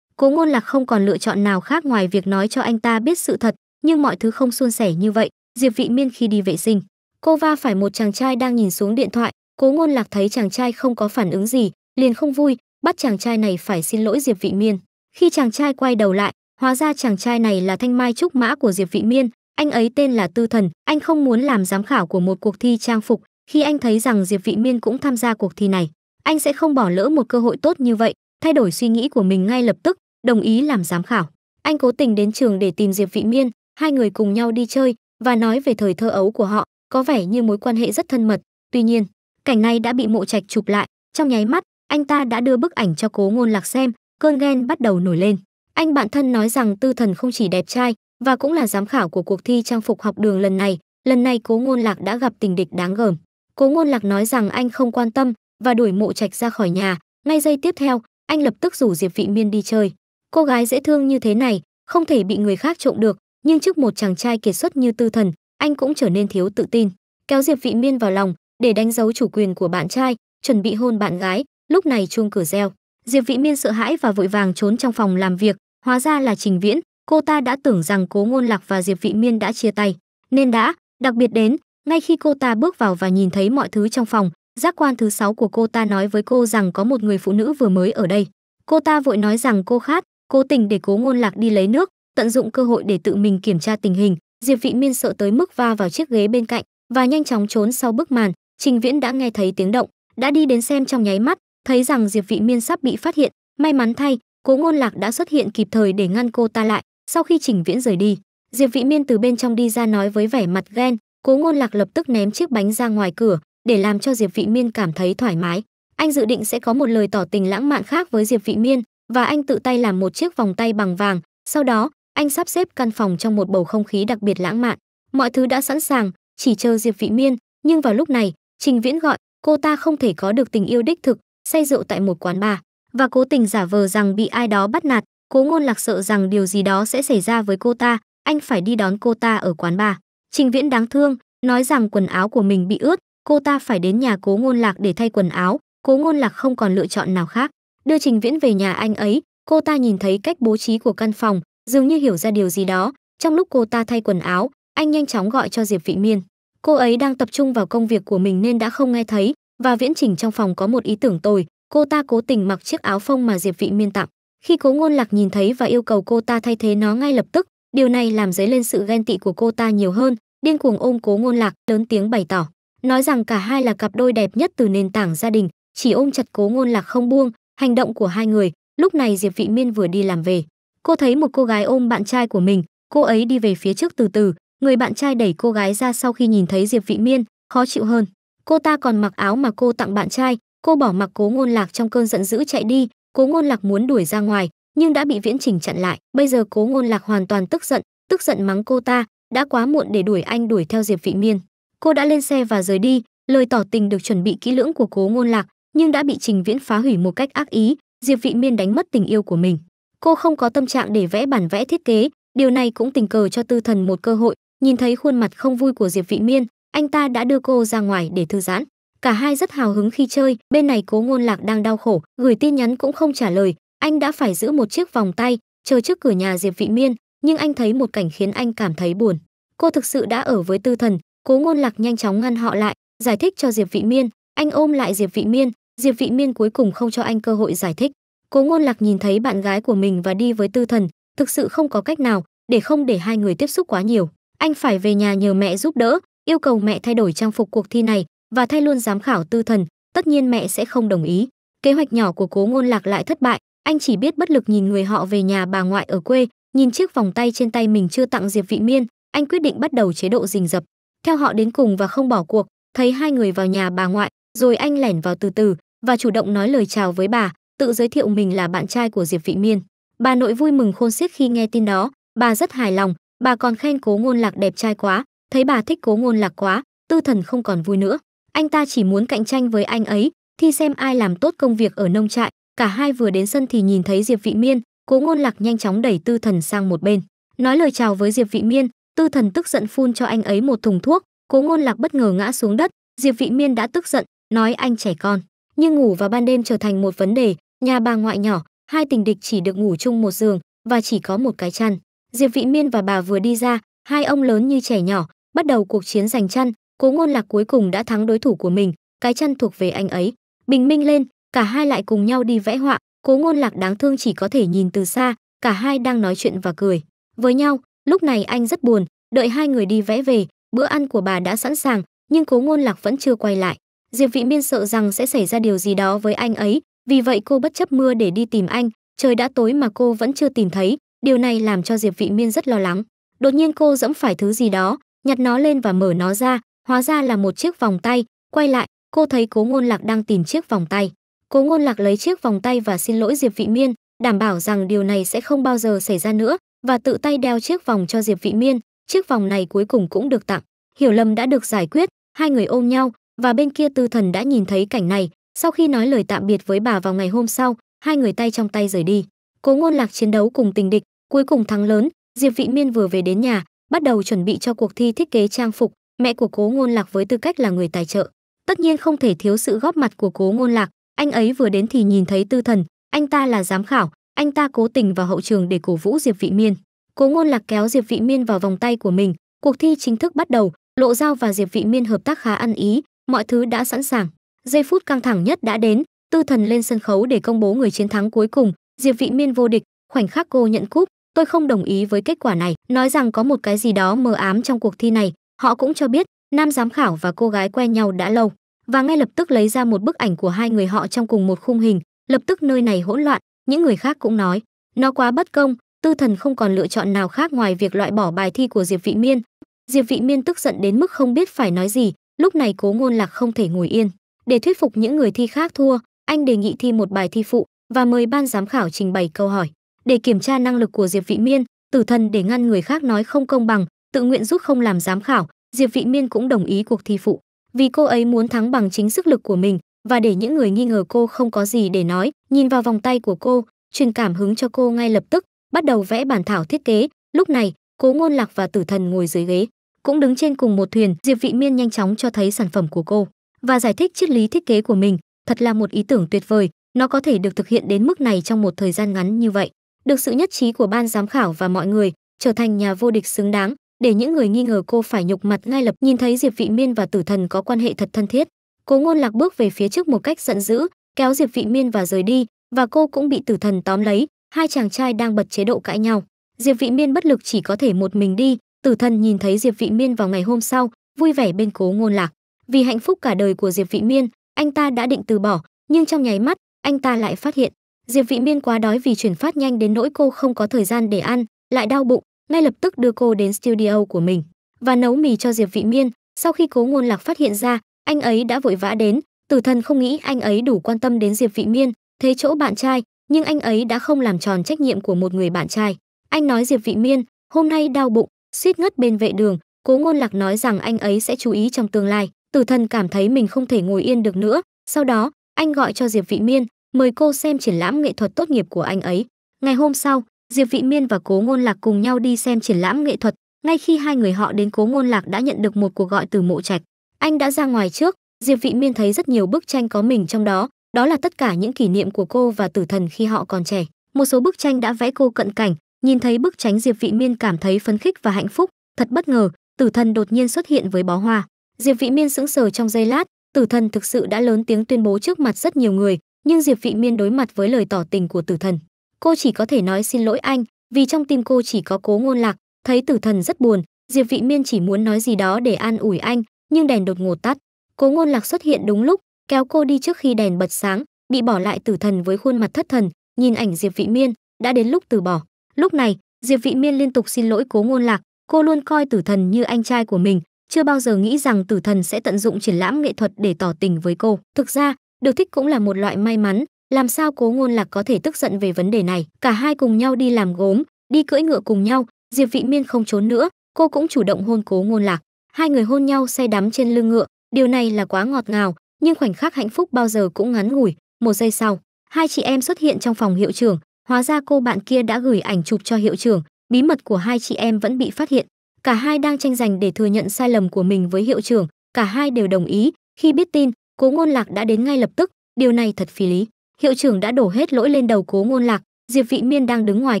Speaker 1: Cố Ngôn Lạc không còn lựa chọn nào khác ngoài việc nói cho anh ta biết sự thật, nhưng mọi thứ không suôn sẻ như vậy, Diệp Vị Miên khi đi vệ sinh, Cô va phải một chàng trai đang nhìn xuống điện thoại, Cố Ngôn Lạc thấy chàng trai không có phản ứng gì, liền không vui, bắt chàng trai này phải xin lỗi Diệp Vị Miên. Khi chàng trai quay đầu lại, hóa ra chàng trai này là thanh mai trúc mã của Diệp Vị Miên, anh ấy tên là Tư Thần, anh không muốn làm giám khảo của một cuộc thi trang phục, khi anh thấy rằng Diệp Vị Miên cũng tham gia cuộc thi này, anh sẽ không bỏ lỡ một cơ hội tốt như vậy, thay đổi suy nghĩ của mình ngay lập tức, đồng ý làm giám khảo. Anh cố tình đến trường để tìm Diệp Vị Miên, hai người cùng nhau đi chơi và nói về thời thơ ấu của họ, có vẻ như mối quan hệ rất thân mật tuy nhiên cảnh này đã bị mộ trạch chụp lại trong nháy mắt anh ta đã đưa bức ảnh cho cố ngôn lạc xem cơn ghen bắt đầu nổi lên anh bạn thân nói rằng tư thần không chỉ đẹp trai và cũng là giám khảo của cuộc thi trang phục học đường lần này lần này cố ngôn lạc đã gặp tình địch đáng gờm cố ngôn lạc nói rằng anh không quan tâm và đuổi mộ trạch ra khỏi nhà ngay giây tiếp theo anh lập tức rủ diệp vị miên đi chơi cô gái dễ thương như thế này không thể bị người khác trộm được nhưng trước một chàng trai kiệt xuất như tư thần anh cũng trở nên thiếu tự tin kéo diệp vị miên vào lòng để đánh dấu chủ quyền của bạn trai chuẩn bị hôn bạn gái lúc này chuông cửa reo diệp vị miên sợ hãi và vội vàng trốn trong phòng làm việc hóa ra là trình viễn cô ta đã tưởng rằng cố ngôn lạc và diệp vị miên đã chia tay nên đã đặc biệt đến ngay khi cô ta bước vào và nhìn thấy mọi thứ trong phòng giác quan thứ sáu của cô ta nói với cô rằng có một người phụ nữ vừa mới ở đây cô ta vội nói rằng cô khát cố tình để cố ngôn lạc đi lấy nước tận dụng cơ hội để tự mình kiểm tra tình hình Diệp Vị Miên sợ tới mức va vào chiếc ghế bên cạnh và nhanh chóng trốn sau bức màn, Trình Viễn đã nghe thấy tiếng động, đã đi đến xem trong nháy mắt, thấy rằng Diệp Vị Miên sắp bị phát hiện, may mắn thay, Cố Ngôn Lạc đã xuất hiện kịp thời để ngăn cô ta lại, sau khi Trình Viễn rời đi, Diệp Vị Miên từ bên trong đi ra nói với vẻ mặt ghen, Cố Ngôn Lạc lập tức ném chiếc bánh ra ngoài cửa, để làm cho Diệp Vị Miên cảm thấy thoải mái. Anh dự định sẽ có một lời tỏ tình lãng mạn khác với Diệp Vị Miên và anh tự tay làm một chiếc vòng tay bằng vàng, sau đó, anh sắp xếp căn phòng trong một bầu không khí đặc biệt lãng mạn. Mọi thứ đã sẵn sàng, chỉ chờ Diệp Vị Miên, nhưng vào lúc này, Trình Viễn gọi, cô ta không thể có được tình yêu đích thực, say rượu tại một quán bar và cố tình giả vờ rằng bị ai đó bắt nạt, Cố Ngôn Lạc sợ rằng điều gì đó sẽ xảy ra với cô ta, anh phải đi đón cô ta ở quán bar. Trình Viễn đáng thương, nói rằng quần áo của mình bị ướt, cô ta phải đến nhà Cố Ngôn Lạc để thay quần áo, Cố Ngôn Lạc không còn lựa chọn nào khác. Đưa Trình Viễn về nhà anh ấy, cô ta nhìn thấy cách bố trí của căn phòng, dường như hiểu ra điều gì đó trong lúc cô ta thay quần áo anh nhanh chóng gọi cho diệp vị miên cô ấy đang tập trung vào công việc của mình nên đã không nghe thấy và viễn chỉnh trong phòng có một ý tưởng tồi cô ta cố tình mặc chiếc áo phông mà diệp vị miên tặng khi cố ngôn lạc nhìn thấy và yêu cầu cô ta thay thế nó ngay lập tức điều này làm dấy lên sự ghen tị của cô ta nhiều hơn điên cuồng ôm cố ngôn lạc lớn tiếng bày tỏ nói rằng cả hai là cặp đôi đẹp nhất từ nền tảng gia đình chỉ ôm chặt cố ngôn lạc không buông hành động của hai người lúc này diệp vị miên vừa đi làm về cô thấy một cô gái ôm bạn trai của mình cô ấy đi về phía trước từ từ người bạn trai đẩy cô gái ra sau khi nhìn thấy diệp vị miên khó chịu hơn cô ta còn mặc áo mà cô tặng bạn trai cô bỏ mặc cố ngôn lạc trong cơn giận dữ chạy đi cố ngôn lạc muốn đuổi ra ngoài nhưng đã bị viễn trình chặn lại bây giờ cố ngôn lạc hoàn toàn tức giận tức giận mắng cô ta đã quá muộn để đuổi anh đuổi theo diệp vị miên cô đã lên xe và rời đi lời tỏ tình được chuẩn bị kỹ lưỡng của cố ngôn lạc nhưng đã bị trình viễn phá hủy một cách ác ý diệp vị miên đánh mất tình yêu của mình cô không có tâm trạng để vẽ bản vẽ thiết kế điều này cũng tình cờ cho tư thần một cơ hội nhìn thấy khuôn mặt không vui của diệp vị miên anh ta đã đưa cô ra ngoài để thư giãn cả hai rất hào hứng khi chơi bên này cố ngôn lạc đang đau khổ gửi tin nhắn cũng không trả lời anh đã phải giữ một chiếc vòng tay chờ trước cửa nhà diệp vị miên nhưng anh thấy một cảnh khiến anh cảm thấy buồn cô thực sự đã ở với tư thần cố ngôn lạc nhanh chóng ngăn họ lại giải thích cho diệp vị miên anh ôm lại diệp vị miên diệp vị miên cuối cùng không cho anh cơ hội giải thích Cố Ngôn Lạc nhìn thấy bạn gái của mình và đi với Tư Thần, thực sự không có cách nào để không để hai người tiếp xúc quá nhiều. Anh phải về nhà nhờ mẹ giúp đỡ, yêu cầu mẹ thay đổi trang phục cuộc thi này và thay luôn giám khảo Tư Thần, tất nhiên mẹ sẽ không đồng ý. Kế hoạch nhỏ của Cố Ngôn Lạc lại thất bại, anh chỉ biết bất lực nhìn người họ về nhà bà ngoại ở quê, nhìn chiếc vòng tay trên tay mình chưa tặng Diệp Vị Miên, anh quyết định bắt đầu chế độ rình rập. Theo họ đến cùng và không bỏ cuộc, thấy hai người vào nhà bà ngoại, rồi anh lẻn vào từ từ và chủ động nói lời chào với bà, tự giới thiệu mình là bạn trai của Diệp Vị Miên. Bà nội vui mừng khôn xiết khi nghe tin đó, bà rất hài lòng, bà còn khen Cố Ngôn Lạc đẹp trai quá, thấy bà thích Cố Ngôn Lạc quá, Tư Thần không còn vui nữa. Anh ta chỉ muốn cạnh tranh với anh ấy, thi xem ai làm tốt công việc ở nông trại. Cả hai vừa đến sân thì nhìn thấy Diệp Vị Miên, Cố Ngôn Lạc nhanh chóng đẩy Tư Thần sang một bên, nói lời chào với Diệp Vị Miên, Tư Thần tức giận phun cho anh ấy một thùng thuốc, Cố Ngôn Lạc bất ngờ ngã xuống đất, Diệp Vị Miên đã tức giận, nói anh trẻ con, nhưng ngủ vào ban đêm trở thành một vấn đề, Nhà bà ngoại nhỏ, hai tình địch chỉ được ngủ chung một giường và chỉ có một cái chăn. Diệp Vị Miên và bà vừa đi ra, hai ông lớn như trẻ nhỏ, bắt đầu cuộc chiến giành chăn, Cố Ngôn Lạc cuối cùng đã thắng đối thủ của mình, cái chăn thuộc về anh ấy. Bình minh lên, cả hai lại cùng nhau đi vẽ họa, Cố Ngôn Lạc đáng thương chỉ có thể nhìn từ xa, cả hai đang nói chuyện và cười với nhau, lúc này anh rất buồn, đợi hai người đi vẽ về, bữa ăn của bà đã sẵn sàng, nhưng Cố Ngôn Lạc vẫn chưa quay lại. Diệp Vị Miên sợ rằng sẽ xảy ra điều gì đó với anh ấy, vì vậy cô bất chấp mưa để đi tìm anh, trời đã tối mà cô vẫn chưa tìm thấy, điều này làm cho Diệp Vị Miên rất lo lắng. Đột nhiên cô giẫm phải thứ gì đó, nhặt nó lên và mở nó ra, hóa ra là một chiếc vòng tay, quay lại, cô thấy Cố Ngôn Lạc đang tìm chiếc vòng tay. Cố Ngôn Lạc lấy chiếc vòng tay và xin lỗi Diệp Vị Miên, đảm bảo rằng điều này sẽ không bao giờ xảy ra nữa và tự tay đeo chiếc vòng cho Diệp Vị Miên, chiếc vòng này cuối cùng cũng được tặng. Hiểu lầm đã được giải quyết, hai người ôm nhau và bên kia Tư Thần đã nhìn thấy cảnh này, sau khi nói lời tạm biệt với bà vào ngày hôm sau, hai người tay trong tay rời đi. Cố Ngôn Lạc chiến đấu cùng tình địch, cuối cùng thắng lớn, Diệp Vị Miên vừa về đến nhà, bắt đầu chuẩn bị cho cuộc thi thiết kế trang phục, mẹ của Cố Ngôn Lạc với tư cách là người tài trợ, tất nhiên không thể thiếu sự góp mặt của Cố Ngôn Lạc, anh ấy vừa đến thì nhìn thấy Tư Thần, anh ta là giám khảo, anh ta cố tình vào hậu trường để cổ vũ Diệp Vị Miên. Cố Ngôn Lạc kéo Diệp Vị Miên vào vòng tay của mình, cuộc thi chính thức bắt đầu, Lộ Giao và Diệp Vị Miên hợp tác khá ăn ý, mọi thứ đã sẵn sàng giây phút căng thẳng nhất đã đến tư thần lên sân khấu để công bố người chiến thắng cuối cùng diệp vị miên vô địch khoảnh khắc cô nhận cúp tôi không đồng ý với kết quả này nói rằng có một cái gì đó mờ ám trong cuộc thi này họ cũng cho biết nam giám khảo và cô gái quen nhau đã lâu và ngay lập tức lấy ra một bức ảnh của hai người họ trong cùng một khung hình lập tức nơi này hỗn loạn những người khác cũng nói nó quá bất công tư thần không còn lựa chọn nào khác ngoài việc loại bỏ bài thi của diệp vị miên diệp vị miên tức giận đến mức không biết phải nói gì lúc này cố ngôn lạc không thể ngồi yên để thuyết phục những người thi khác thua, anh đề nghị thi một bài thi phụ và mời ban giám khảo trình bày câu hỏi. Để kiểm tra năng lực của Diệp Vị Miên, Tử Thần để ngăn người khác nói không công bằng, tự nguyện giúp không làm giám khảo, Diệp Vị Miên cũng đồng ý cuộc thi phụ, vì cô ấy muốn thắng bằng chính sức lực của mình và để những người nghi ngờ cô không có gì để nói, nhìn vào vòng tay của cô, truyền cảm hứng cho cô ngay lập tức, bắt đầu vẽ bản thảo thiết kế. Lúc này, Cố Ngôn Lạc và Tử Thần ngồi dưới ghế, cũng đứng trên cùng một thuyền, Diệp Vị Miên nhanh chóng cho thấy sản phẩm của cô và giải thích triết lý thiết kế của mình, thật là một ý tưởng tuyệt vời, nó có thể được thực hiện đến mức này trong một thời gian ngắn như vậy. Được sự nhất trí của ban giám khảo và mọi người, trở thành nhà vô địch xứng đáng, để những người nghi ngờ cô phải nhục mặt ngay lập nhìn thấy Diệp Vị Miên và Tử Thần có quan hệ thật thân thiết. Cố Ngôn Lạc bước về phía trước một cách giận dữ, kéo Diệp Vị Miên và rời đi, và cô cũng bị Tử Thần tóm lấy, hai chàng trai đang bật chế độ cãi nhau. Diệp Vị Miên bất lực chỉ có thể một mình đi, Tử Thần nhìn thấy Diệp Vị Miên vào ngày hôm sau, vui vẻ bên Cố Ngôn Lạc. Vì hạnh phúc cả đời của Diệp Vị Miên, anh ta đã định từ bỏ, nhưng trong nháy mắt, anh ta lại phát hiện, Diệp Vị Miên quá đói vì chuyển phát nhanh đến nỗi cô không có thời gian để ăn, lại đau bụng, ngay lập tức đưa cô đến studio của mình và nấu mì cho Diệp Vị Miên. Sau khi Cố Ngôn Lạc phát hiện ra, anh ấy đã vội vã đến, Tử Thần không nghĩ anh ấy đủ quan tâm đến Diệp Vị Miên, thế chỗ bạn trai, nhưng anh ấy đã không làm tròn trách nhiệm của một người bạn trai. Anh nói Diệp Vị Miên, hôm nay đau bụng, suýt ngất bên vệ đường, Cố Ngôn Lạc nói rằng anh ấy sẽ chú ý trong tương lai. Tử Thần cảm thấy mình không thể ngồi yên được nữa, sau đó, anh gọi cho Diệp Vị Miên, mời cô xem triển lãm nghệ thuật tốt nghiệp của anh ấy. Ngày hôm sau, Diệp Vị Miên và Cố Ngôn Lạc cùng nhau đi xem triển lãm nghệ thuật. Ngay khi hai người họ đến Cố Ngôn Lạc đã nhận được một cuộc gọi từ Mộ Trạch. Anh đã ra ngoài trước, Diệp Vị Miên thấy rất nhiều bức tranh có mình trong đó, đó là tất cả những kỷ niệm của cô và Tử Thần khi họ còn trẻ. Một số bức tranh đã vẽ cô cận cảnh, nhìn thấy bức tranh Diệp Vị Miên cảm thấy phấn khích và hạnh phúc, thật bất ngờ, Tử Thần đột nhiên xuất hiện với bó hoa. Diệp Vị Miên sững sờ trong giây lát, Tử Thần thực sự đã lớn tiếng tuyên bố trước mặt rất nhiều người, nhưng Diệp Vị Miên đối mặt với lời tỏ tình của Tử Thần, cô chỉ có thể nói xin lỗi anh, vì trong tim cô chỉ có Cố Ngôn Lạc, thấy Tử Thần rất buồn, Diệp Vị Miên chỉ muốn nói gì đó để an ủi anh, nhưng đèn đột ngột tắt. Cố Ngôn Lạc xuất hiện đúng lúc, kéo cô đi trước khi đèn bật sáng, bị bỏ lại Tử Thần với khuôn mặt thất thần, nhìn ảnh Diệp Vị Miên, đã đến lúc từ bỏ. Lúc này, Diệp Vị Miên liên tục xin lỗi Cố Ngôn Lạc, cô luôn coi Tử Thần như anh trai của mình, chưa bao giờ nghĩ rằng tử thần sẽ tận dụng triển lãm nghệ thuật để tỏ tình với cô. Thực ra, được thích cũng là một loại may mắn, làm sao cố ngôn lạc có thể tức giận về vấn đề này. Cả hai cùng nhau đi làm gốm, đi cưỡi ngựa cùng nhau, Diệp Vị Miên không trốn nữa, cô cũng chủ động hôn cố ngôn lạc. Hai người hôn nhau say đắm trên lưng ngựa, điều này là quá ngọt ngào, nhưng khoảnh khắc hạnh phúc bao giờ cũng ngắn ngủi. Một giây sau, hai chị em xuất hiện trong phòng hiệu trưởng, hóa ra cô bạn kia đã gửi ảnh chụp cho hiệu trưởng, bí mật của hai chị em vẫn bị phát hiện Cả hai đang tranh giành để thừa nhận sai lầm của mình với hiệu trưởng, cả hai đều đồng ý. Khi biết tin, Cố Ngôn Lạc đã đến ngay lập tức, điều này thật phi lý. Hiệu trưởng đã đổ hết lỗi lên đầu Cố Ngôn Lạc, Diệp Vị Miên đang đứng ngoài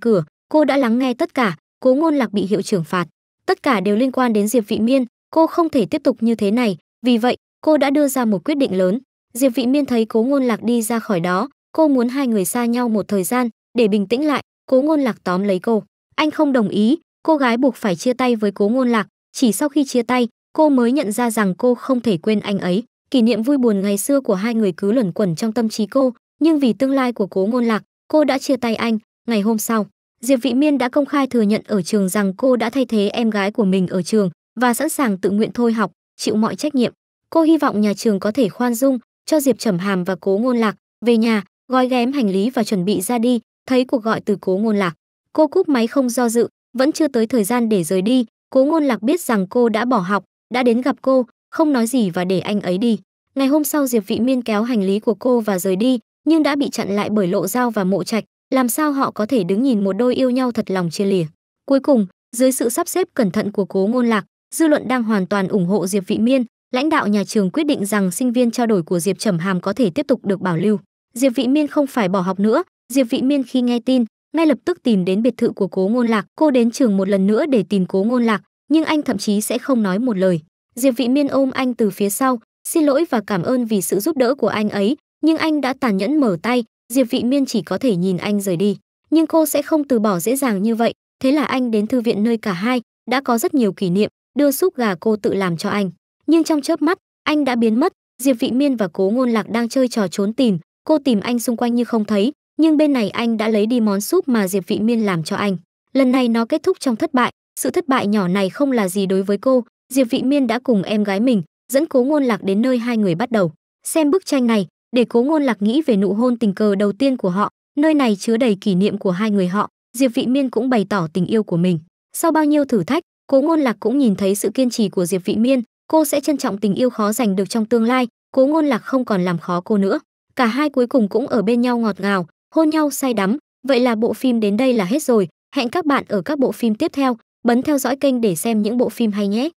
Speaker 1: cửa, cô đã lắng nghe tất cả, Cố Ngôn Lạc bị hiệu trưởng phạt. Tất cả đều liên quan đến Diệp Vị Miên, cô không thể tiếp tục như thế này, vì vậy, cô đã đưa ra một quyết định lớn. Diệp Vị Miên thấy Cố Ngôn Lạc đi ra khỏi đó, cô muốn hai người xa nhau một thời gian để bình tĩnh lại, Cố Ngôn Lạc tóm lấy cô. Anh không đồng ý, cô gái buộc phải chia tay với cố ngôn lạc chỉ sau khi chia tay cô mới nhận ra rằng cô không thể quên anh ấy kỷ niệm vui buồn ngày xưa của hai người cứ luẩn quẩn trong tâm trí cô nhưng vì tương lai của cố ngôn lạc cô đã chia tay anh ngày hôm sau diệp vị miên đã công khai thừa nhận ở trường rằng cô đã thay thế em gái của mình ở trường và sẵn sàng tự nguyện thôi học chịu mọi trách nhiệm cô hy vọng nhà trường có thể khoan dung cho diệp trầm hàm và cố ngôn lạc về nhà gói ghém hành lý và chuẩn bị ra đi thấy cuộc gọi từ cố ngôn lạc cô cúp máy không do dự vẫn chưa tới thời gian để rời đi cố ngôn lạc biết rằng cô đã bỏ học đã đến gặp cô không nói gì và để anh ấy đi ngày hôm sau diệp vị miên kéo hành lý của cô và rời đi nhưng đã bị chặn lại bởi lộ dao và mộ trạch làm sao họ có thể đứng nhìn một đôi yêu nhau thật lòng chia lìa cuối cùng dưới sự sắp xếp cẩn thận của cố ngôn lạc dư luận đang hoàn toàn ủng hộ diệp vị miên lãnh đạo nhà trường quyết định rằng sinh viên trao đổi của diệp trầm hàm có thể tiếp tục được bảo lưu diệp vị miên không phải bỏ học nữa diệp vị miên khi nghe tin ngay lập tức tìm đến biệt thự của Cố Ngôn Lạc, cô đến trường một lần nữa để tìm Cố Ngôn Lạc, nhưng anh thậm chí sẽ không nói một lời. Diệp Vị Miên ôm anh từ phía sau, xin lỗi và cảm ơn vì sự giúp đỡ của anh ấy, nhưng anh đã tàn nhẫn mở tay, Diệp Vị Miên chỉ có thể nhìn anh rời đi, nhưng cô sẽ không từ bỏ dễ dàng như vậy, thế là anh đến thư viện nơi cả hai đã có rất nhiều kỷ niệm, đưa xúc gà cô tự làm cho anh. Nhưng trong chớp mắt, anh đã biến mất, Diệp Vị Miên và Cố Ngôn Lạc đang chơi trò trốn tìm, cô tìm anh xung quanh như không thấy, nhưng bên này anh đã lấy đi món súp mà Diệp Vị Miên làm cho anh. Lần này nó kết thúc trong thất bại, sự thất bại nhỏ này không là gì đối với cô, Diệp Vị Miên đã cùng em gái mình dẫn Cố Ngôn Lạc đến nơi hai người bắt đầu. Xem bức tranh này, để Cố Ngôn Lạc nghĩ về nụ hôn tình cờ đầu tiên của họ, nơi này chứa đầy kỷ niệm của hai người họ, Diệp Vị Miên cũng bày tỏ tình yêu của mình. Sau bao nhiêu thử thách, Cố Ngôn Lạc cũng nhìn thấy sự kiên trì của Diệp Vị Miên, cô sẽ trân trọng tình yêu khó giành được trong tương lai, Cố Ngôn Lạc không còn làm khó cô nữa. Cả hai cuối cùng cũng ở bên nhau ngọt ngào, hôn nhau say đắm. Vậy là bộ phim đến đây là hết rồi. Hẹn các bạn ở các bộ phim tiếp theo. Bấm theo dõi kênh để xem những bộ phim hay nhé.